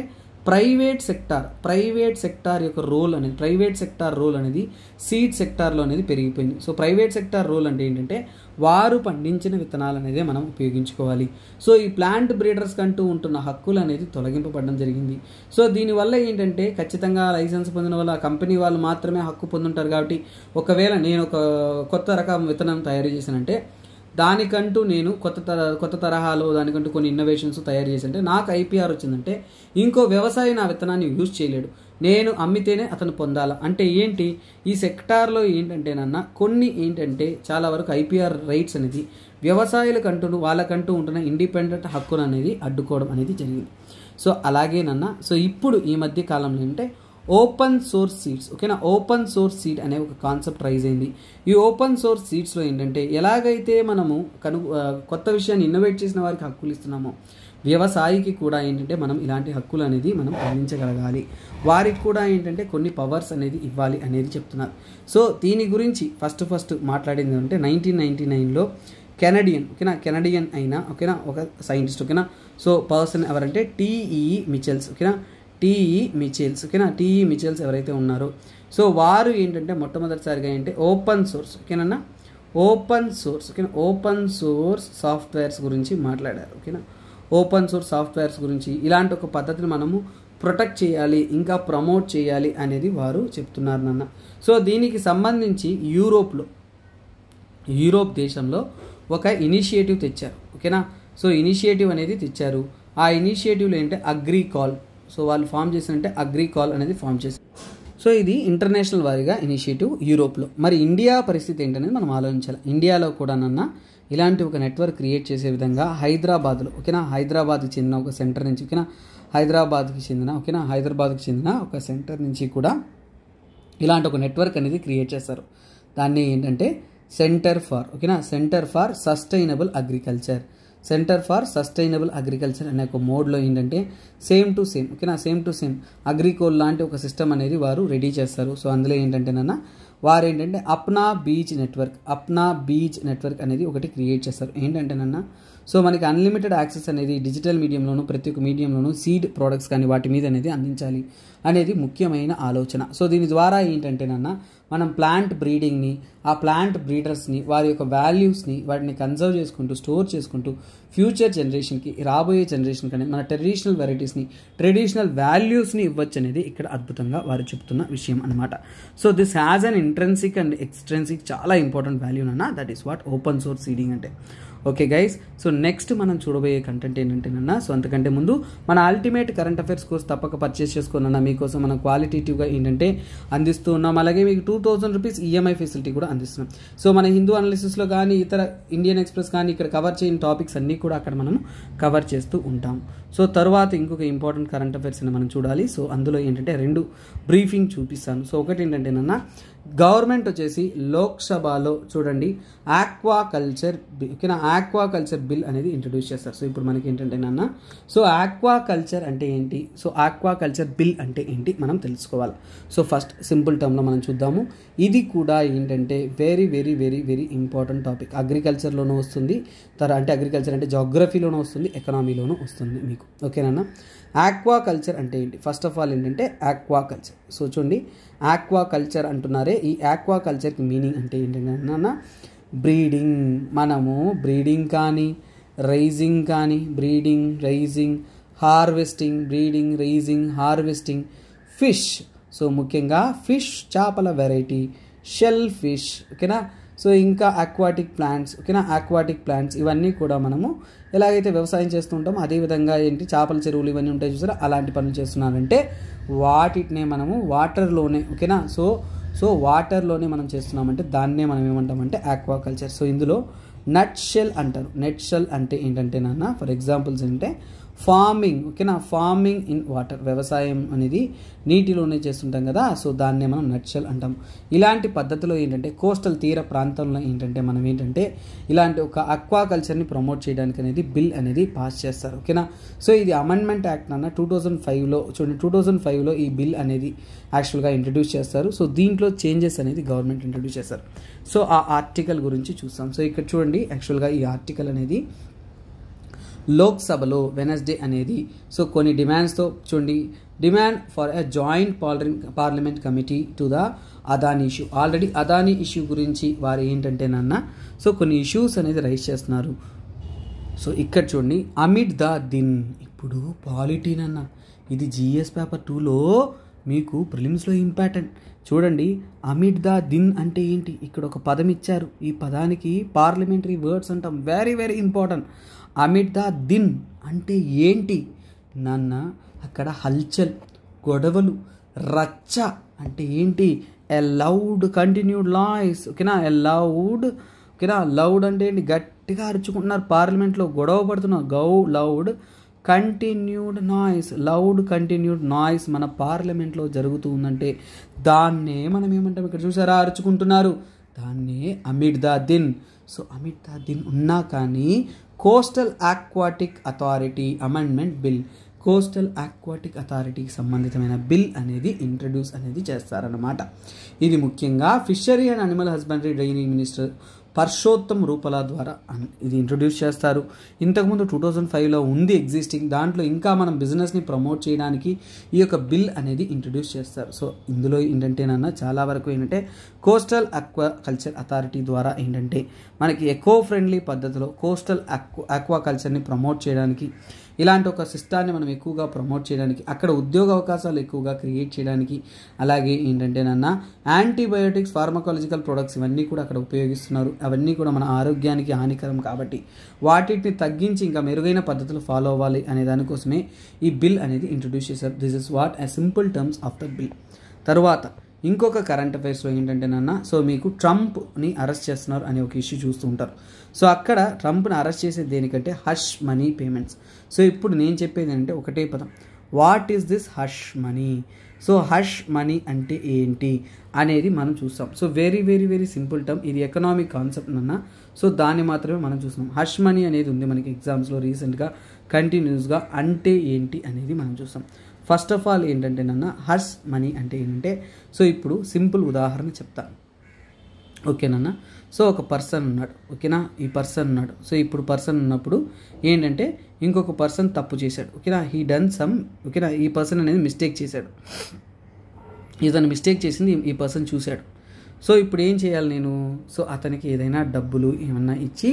ప్రైవేట్ సెక్టార్ ప్రైవేట్ సెక్టార్ యొక్క రోల్ అనేది ప్రైవేట్ సెక్టార్ రోల్ అనేది సీడ్ సెక్టార్లో అనేది పెరిగిపోయింది సో ప్రైవేట్ సెక్టార్ రోల్ అంటే ఏంటంటే వారు పండించిన విత్తనాలు అనేది మనం ఉపయోగించుకోవాలి సో ఈ ప్లాంట్ బ్రీడర్స్ కంటూ ఉంటున్న హక్కులు అనేది తొలగింపబడడం జరిగింది సో దీనివల్ల ఏంటంటే ఖచ్చితంగా లైసెన్స్ పొందిన వల్ల కంపెనీ వాళ్ళు మాత్రమే హక్కు పొందుంటారు కాబట్టి ఒకవేళ నేను ఒక కొత్త రకం విత్తనం తయారు చేశానంటే దానికంటూ నేను కొత్త తర కొత్త తరహాలో దానికంటూ కొన్ని ఇన్నోవేషన్స్ తయారు చేసి అంటే నాకు ఐపీఆర్ వచ్చిందంటే ఇంకో వ్యవసాయం నా విత్తనాన్ని యూజ్ చేయలేడు నేను అమ్మితేనే అతను పొందాల అంటే ఏంటి ఈ సెక్టార్లో ఏంటంటేనన్న కొన్ని ఏంటంటే చాలా వరకు ఐపీఆర్ రైట్స్ అనేది వ్యవసాయులకంటూ వాళ్ళకంటూ ఉంటున్న ఇండిపెండెంట్ హక్కులు అనేది అడ్డుకోవడం అనేది జరిగింది సో అలాగేనన్న సో ఇప్పుడు ఈ మధ్య కాలంలో ఏంటంటే ఓపెన్ సోర్స్ సీడ్స్ ఓకేనా ఓపెన్ సోర్స్ సీడ్ అనే ఒక కాన్సెప్ట్ రైజ్ అయింది ఈ ఓపెన్ సోర్స్ సీడ్స్లో ఏంటంటే ఎలాగైతే మనము కను కొత్త విషయాన్ని ఇన్నోవేట్ చేసిన వారికి హక్కులు ఇస్తున్నామో వ్యవసాయికి కూడా ఏంటంటే మనం ఇలాంటి హక్కులు అనేది మనం అందించగలగాలి వారికి కూడా ఏంటంటే కొన్ని పవర్స్ అనేది ఇవ్వాలి అనేది చెప్తున్నారు సో దీని గురించి ఫస్ట్ ఫస్ట్ మాట్లాడింది అంటే నైన్టీన్ నైన్టీ నైన్లో కెనడియన్ ఓకేనా కెనడియన్ అయినా ఓకేనా ఒక సైంటిస్ట్ ఓకేనా సో పర్సన్ ఎవరంటే టీఈ మిచెల్స్ e ఓకేనా టీఈ మిచెల్స్ e ఓకేనా టీఈ మిచెల్స్ e ఎవరైతే ఉన్నారో సో వారు ఏంటంటే మొట్టమొదటిసారిగా ఏంటంటే ఓపెన్ సోర్స్ ఓకేనా ఓపెన్ సోర్స్ ఓకేనా ఓపెన్ సోర్స్ సాఫ్ట్వేర్స్ గురించి మాట్లాడారు ఓకేనా ఓపెన్ సోర్స్ సాఫ్ట్వేర్స్ గురించి ఇలాంటి ఒక పద్ధతిని మనము ప్రొటెక్ట్ చేయాలి ఇంకా ప్రమోట్ చేయాలి అనేది వారు చెప్తున్నారు నాన్న సో దీనికి సంబంధించి యూరోప్లో యూరోప్ దేశంలో ఒక ఇనిషియేటివ్ తెచ్చారు ఓకేనా సో ఇనిషియేటివ్ అనేది తెచ్చారు ఆ ఇనిషియేటివ్లో ఏంటంటే అగ్రికాల్ కాల్ సో వాళ్ళు ఫామ్ చేసినట్టే అగ్రికాల్ కాల్ అనేది ఫామ్ చేశారు సో ఇది ఇంటర్నేషనల్ వారిగా ఇనిషియేటివ్ యూరోప్లో మరి ఇండియా పరిస్థితి ఏంటనేది మనం ఆలోచించాలి ఇండియాలో కూడా నన్న ఇలాంటి ఒక నెట్వర్క్ క్రియేట్ చేసే విధంగా హైదరాబాద్లో ఓకేనా హైదరాబాద్కి చెందిన ఒక సెంటర్ నుంచి ఓకేనా హైదరాబాద్కి చెందిన ఓకేనా హైదరాబాద్కి చెందిన ఒక సెంటర్ నుంచి కూడా ఇలాంటి ఒక నెట్వర్క్ అనేది క్రియేట్ చేస్తారు దాన్ని ఏంటంటే సెంటర్ ఫార్ ఓకేనా centre for sustainable agriculture centre for sustainable agriculture అనే ఒక మోడ్లో ఏంటంటే సేమ్ టు సేమ్ ఓకేనా సేమ్ టు సేమ్ అగ్రికోల్ లాంటి ఒక సిస్టమ్ అనేది వారు రెడీ చేస్తారు సో అందులో ఏంటంటేనన్నా వారేంటంటే అప్నా బీచ్ నెట్వర్క్ అప్నా బీచ్ నెట్వర్క్ అనేది ఒకటి క్రియేట్ చేస్తారు ఏంటంటేనన్నా సో మనకి అన్లిమిటెడ్ యాక్సెస్ అనేది డిజిటల్ మీడియంలోను ప్రతి ఒక్క మీడియంలోను సీడ్ ప్రోడక్ట్స్ కానీ వాటి మీద అనేది అందించాలి అనేది ముఖ్యమైన ఆలోచన సో దీని ద్వారా ఏంటంటేనన్నా మనం ప్లాంట్ బ్రీడింగ్ని ఆ ప్లాంట్ బ్రీడర్స్ని వారి యొక్క వాల్యూస్ని వాటిని కన్సర్వ్ చేసుకుంటూ స్టోర్ చేసుకుంటూ ఫ్యూచర్ జనరేషన్కి రాబోయే జనరేషన్ కానీ మన ట్రెడిషనల్ వెరైటీస్ని ట్రెడిషనల్ వాల్యూస్ని ఇవ్వచ్చు అనేది ఇక్కడ అద్భుతంగా వారు చెప్తున్న విషయం అనమాట so this has an intrinsic and extrinsic చాలా ఇంపార్టెంట్ వాల్యూ నాన్న that is what open source seeding అంటే ఓకే గైస్ సో నెక్స్ట్ మనం చూడబోయే కంటెంట్ ఏంటంటేనన్నా సో అంతకంటే ముందు మన అల్టిమేట్ కరెంట్ అఫైర్స్ కోర్స్ తప్పక పర్చేస్ చేసుకోనన్నా మీకోసం మనం క్వాలిటేటివ్గా ఏంటంటే అందిస్తూ ఉన్నాం అలాగే మీకు two thousand rupees EMI facility కూడా అందిస్తున్నాం సో మన హిందూ అనాలిసిస్లో కానీ ఇతర ఇండియన్ ఎక్స్ప్రెస్ కానీ ఇక్కడ కవర్ చేయని టాపిక్స్ అన్నీ కూడా అక్కడ మనం కవర్ చేస్తూ ఉంటాం సో తర్వాత ఇంకొక ఇంపార్టెంట్ కరెంట్ అఫైర్స్ని మనం చూడాలి సో అందులో ఏంటంటే రెండు బ్రీఫింగ్ చూపిస్తాను సో ఒకటి ఏంటంటేనన్నా గవర్నమెంట్ వచ్చేసి లోక్సభలో చూడండి ఆక్వా కల్చర్ ఓకేనా ఆక్వా కల్చర్ బిల్ అనేది ఇంట్రడ్యూస్ చేస్తారు సో ఇప్పుడు మనకి ఏంటంటే నాన్న సో ఆక్వా కల్చర్ అంటే ఏంటి సో ఆక్వా కల్చర్ బిల్ అంటే ఏంటి మనం తెలుసుకోవాలి సో ఫస్ట్ సింపుల్ టర్మ్లో మనం చూద్దాము ఇది కూడా ఏంటంటే very very very very important topic అగ్రికల్చర్లోనూ వస్తుంది తర్వాత అంటే అగ్రికల్చర్ అంటే జాగ్రఫీలోనూ వస్తుంది ఎకనామీలోనూ వస్తుంది మీకు ఓకేనా ఆక్వా కల్చర్ అంటే ఏంటి ఫస్ట్ ఆఫ్ ఆల్ ఏంటంటే ఆక్వా కల్చర్ సో చూడండి ఆక్వా కల్చర్ అంటున్నారే ఈ ఆక్వా కల్చర్కి మీనింగ్ అంటే ఏంటంటే బ్రీడింగ్ మనము బ్రీడింగ్ కానీ రైజింగ్ కానీ breeding raising harvesting breeding raising harvesting fish so ముఖ్యంగా ఫిష్ చేపల వెరైటీ షెల్ ఫిష్ ఓకేనా సో ఇంకా ఆక్వాటిక్ ప్లాంట్స్ ఓకేనా ఆక్వాటిక్ ప్లాంట్స్ ఇవన్నీ కూడా మనము ఎలాగైతే వ్యవసాయం చేస్తుంటామో అదేవిధంగా ఏంటి చేపల చెరువులు ఇవన్నీ ఉంటాయి చూసారా అలాంటి పనులు చేస్తున్నారంటే వాటినే మనము వాటర్లోనే ఓకేనా సో సో వాటర్లోనే మనం చేస్తున్నామంటే దాన్నే మనం ఏమంటామంటే ఆక్వాకల్చర్ సో ఇందులో నట్ షెల్ అంటారు నెట్ షెల్ అంటే ఏంటంటే నాన్న ఫర్ ఎగ్జాంపుల్స్ అంటే ఫార్మింగ్ ఓకేనా ఫార్మింగ్ ఇన్ వాటర్ వ్యవసాయం అనేది నీటిలోనే చేస్తుంటాం కదా సో దాన్నే మనం నచ్చల్ అంటాం ఇలాంటి పద్ధతిలో ఏంటంటే కోస్టల్ తీర ప్రాంతంలో ఏంటంటే మనం ఏంటంటే ఇలాంటి ఒక అక్వా కల్చర్ని ప్రమోట్ చేయడానికి అనేది బిల్ అనేది పాస్ చేస్తారు ఓకేనా సో ఇది అమెండ్మెంట్ యాక్ట్ అన్న టూ థౌజండ్ ఫైవ్లో చూడండి టూ థౌజండ్ ఫైవ్లో ఈ బిల్ అనేది యాక్చువల్గా ఇంట్రడ్యూస్ చేస్తారు సో దీంట్లో చేంజెస్ అనేది గవర్నమెంట్ ఇంట్రడ్యూస్ చేస్తారు సో ఆ ఆర్టికల్ గురించి చూస్తాం సో ఇక్కడ చూడండి యాక్చువల్గా ఈ ఆర్టికల్ అనేది లోక్సభలో వెనస్డే అనేది సో కొన్ని డిమాండ్స్తో చూడండి demand for a joint parliament committee to the Adani issue already Adani issue గురించి వారు ఏంటంటే నాన్న సో కొన్ని ఇష్యూస్ అనేది రైజ్ చేస్తున్నారు సో ఇక్కడ చూడండి అమిట్ ద దిన్ ఇప్పుడు పాలిటీన్ అన్న ఇది జిఎస్ పేపర్ టూలో మీకు ప్రిలిమ్స్లో ఇంపార్టెంట్ చూడండి అమిట్ ద దిన్ అంటే ఏంటి ఇక్కడ ఒక పదం ఇచ్చారు ఈ పదానికి పార్లమెంటరీ వర్డ్స్ అంటాం వెరీ వెరీ ఇంపార్టెంట్ అమితా దిన్ అంటే ఏంటి నాన్న అక్కడ హల్చల్ గొడవలు రచ్చ అంటే ఏంటి ఎ లౌడ్ కంటిన్యూడ్ లాయిస్ ఓకేనా ఎ లౌడ్ ఓకేనా లౌడ్ అంటే ఏంటి గట్టిగా అరుచుకుంటున్నారు పార్లమెంట్లో గొడవ పడుతున్నారు గౌ loud continued noise loud continued noise మన పార్లమెంట్లో జరుగుతూ ఉందంటే దాన్నే మనం ఏమంటాం ఇక్కడ చూసారా అరుచుకుంటున్నారు దాన్నే అమిట్ దిన్ సో అమిట్ దిన్ ఉన్నా కానీ coastal aquatic authority amendment bill coastal aquatic అథారిటీకి సంబంధితమైన బిల్ అనేది ఇంట్రడ్యూస్ అనేది చేస్తారన్నమాట ఇది ముఖ్యంగా fishery and animal husbandry draining minister Parshottam Rupala ద్వారా ఇది ఇంట్రొడ్యూస్ చేస్తారు ఇంతకుముందు టూ థౌజండ్ ఫైవ్లో ఉంది ఎగ్జిస్టింగ్ దాంట్లో ఇంకా మనం బిజినెస్ని ప్రమోట్ చేయడానికి ఈ యొక్క బిల్ అనేది ఇంట్రొడ్యూస్ చేస్తారు సో ఇందులో ఏంటంటే నాన్న చాలా వరకు ఏంటంటే కోస్టల్ అక్వా కల్చర్ అథారిటీ ద్వారా ఏంటంటే మనకి ఎకో ఫ్రెండ్లీ పద్ధతిలో కోస్టల్ అక్వా అక్వా కల్చర్ని ప్రమోట్ చేయడానికి ఇలాంటి ఒక సిస్టాన్ని మనం ఎక్కువగా ప్రమోట్ చేయడానికి అక్కడ ఉద్యోగ అవకాశాలు ఎక్కువగా క్రియేట్ చేయడానికి అలాగే ఏంటంటే నాన్న యాంటీబయోటిక్స్ ఫార్మకాలజికల్ ప్రొడక్ట్స్ ఇవన్నీ కూడా అక్కడ ఉపయోగిస్తున్నారు అవన్నీ కూడా మన ఆరోగ్యానికి హానికరం కాబట్టి వాటిని తగ్గించి ఇంకా మెరుగైన పద్ధతులు ఫాలో అవ్వాలి అనే దానికోసమే ఈ బిల్ అనేది ఇంట్రొడ్యూస్ చేశారు this is what a simple terms of the bill తర్వాత ఇంకొక కరెంట్ అఫైర్స్లో ఏంటంటే నాన్న సో మీకు ట్రంప్ని అరెస్ట్ చేస్తున్నారు అనే ఒక ఇష్యూ చూస్తూ ఉంటారు సో అక్కడ ట్రంప్ని అరెస్ట్ చేసేది దేనికంటే హష్ మనీ పేమెంట్స్ సో ఇప్పుడు నేను చెప్పేది అంటే ఒకటే పదం what is this hush money so hush money అంటే ఏంటి అనేది మనం చూస్తాం so very very very simple term ఇది ఎకనామిక్ కాన్సెప్ట్ అన్న సో దాన్ని మాత్రమే మనం చూస్తాం హష్ మనీ అనేది ఉంది మనకి ఎగ్జామ్స్లో రీసెంట్గా కంటిన్యూస్గా అంటే ఏంటి అనేది మనం చూస్తాం ఫస్ట్ ఆఫ్ ఆల్ ఏంటంటే నన్న హష్ మనీ అంటే ఏంటంటే సో ఇప్పుడు సింపుల్ ఉదాహరణ ఓకే ఓకేనన్నా సో ఒక పర్సన్ ఉన్నాడు ఓకేనా ఈ పర్సన్ ఉన్నాడు సో ఇప్పుడు పర్సన్ ఉన్నప్పుడు ఏంటంటే ఇంకొక పర్సన్ తప్పు చేశాడు ఓకేనా హీ డన్ సమ్ ఓకేనా ఈ పర్సన్ అనేది మిస్టేక్ చేశాడు ఇతను మిస్టేక్ చేసింది ఈ పర్సన్ చూశాడు సో ఇప్పుడు ఏం చేయాలి నేను సో అతనికి ఏదైనా డబ్బులు ఏమన్నా ఇచ్చి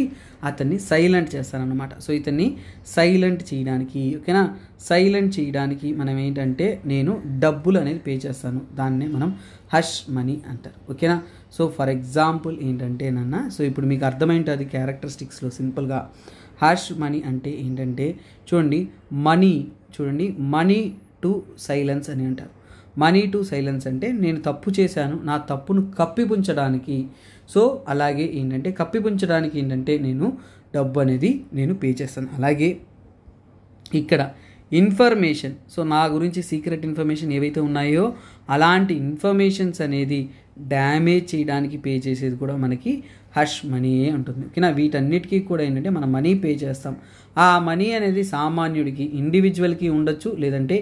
అతన్ని సైలెంట్ చేస్తానన్నమాట సో ఇతన్ని సైలెంట్ చేయడానికి ఓకేనా సైలెంట్ చేయడానికి మనం ఏంటంటే నేను డబ్బులు అనేది పే చేస్తాను దాన్నే మనం హష్ మనీ అంటారు ఓకేనా సో ఫర్ ఎగ్జాంపుల్ ఏంటంటే నన్న సో ఇప్పుడు మీకు అర్థమైంటుంది క్యారెక్టరిస్టిక్స్లో సింపుల్గా హష్ మనీ అంటే ఏంటంటే చూడండి మనీ చూడండి మనీ టు సైలెన్స్ అని అంటారు మనీ టు సైలెన్స్ అంటే నేను తప్పు చేశాను నా తప్పును కప్పిపుంచడానికి సో అలాగే ఏంటంటే కప్పిపుంచడానికి ఏంటంటే నేను డబ్బు అనేది నేను పే చేస్తాను అలాగే ఇక్కడ ఇన్ఫర్మేషన్ సో నా గురించి సీక్రెట్ ఇన్ఫర్మేషన్ ఏవైతే ఉన్నాయో అలాంటి ఇన్ఫర్మేషన్స్ అనేది డ్యామేజ్ చేయడానికి పే చేసేది కూడా మనకి హష్ మనీయే ఉంటుంది ఓకేనా వీటన్నిటికీ కూడా ఏంటంటే మనం మనీ పే చేస్తాం ఆ మనీ అనేది సామాన్యుడికి ఇండివిజువల్కి ఉండొచ్చు లేదంటే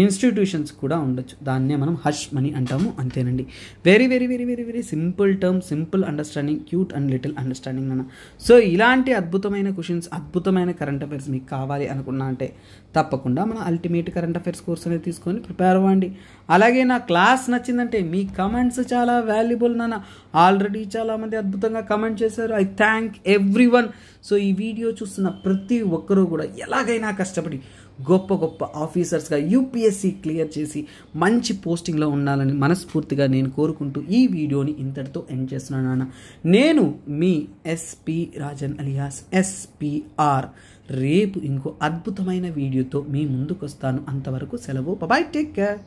ఇన్స్టిట్యూషన్స్ కూడా ఉండొచ్చు దాన్నే మనం హష్ మనీ అంటాము అంతేనండి very very very very very simple term simple understanding cute and little understanding అన్న సో ఇలాంటి అద్భుతమైన క్వశ్చన్స్ అద్భుతమైన కరెంట్ అఫైర్స్ మీకు కావాలి అనుకున్నా అంటే తప్పకుండా మన అల్టిమేట్ కరెంట్ అఫైర్స్ కోర్స్ అనేది తీసుకొని ప్రిపేర్ అవ్వండి అలాగే నా క్లాస్ నచ్చిందంటే మీ కమెంట్స్ చాలా వాల్యుబుల్ నాన్న ఆల్రెడీ చాలామంది అద్భుతంగా కమెంట్ చేశారు I thank everyone so ఈ వీడియో చూస్తున్న ప్రతి ఒక్కరూ కూడా ఎలాగైనా కష్టపడి గొప్ప గొప్ప ఆఫీసర్స్గా యూపీఎస్సీ క్లియర్ చేసి మంచి పోస్టింగ్లో ఉండాలని మనస్ఫూర్తిగా నేను కోరుకుంటూ ఈ వీడియోని ఇంతటితో ఎండ్ చేస్తున్నాను నాన్న నేను మీ ఎస్పి రాజన్ అలియాస్ ఎస్పిఆర్ రేపు ఇంకో అద్భుతమైన వీడియోతో మీ ముందుకు వస్తాను అంతవరకు సెలవు బాయ్ టేక్ కేర్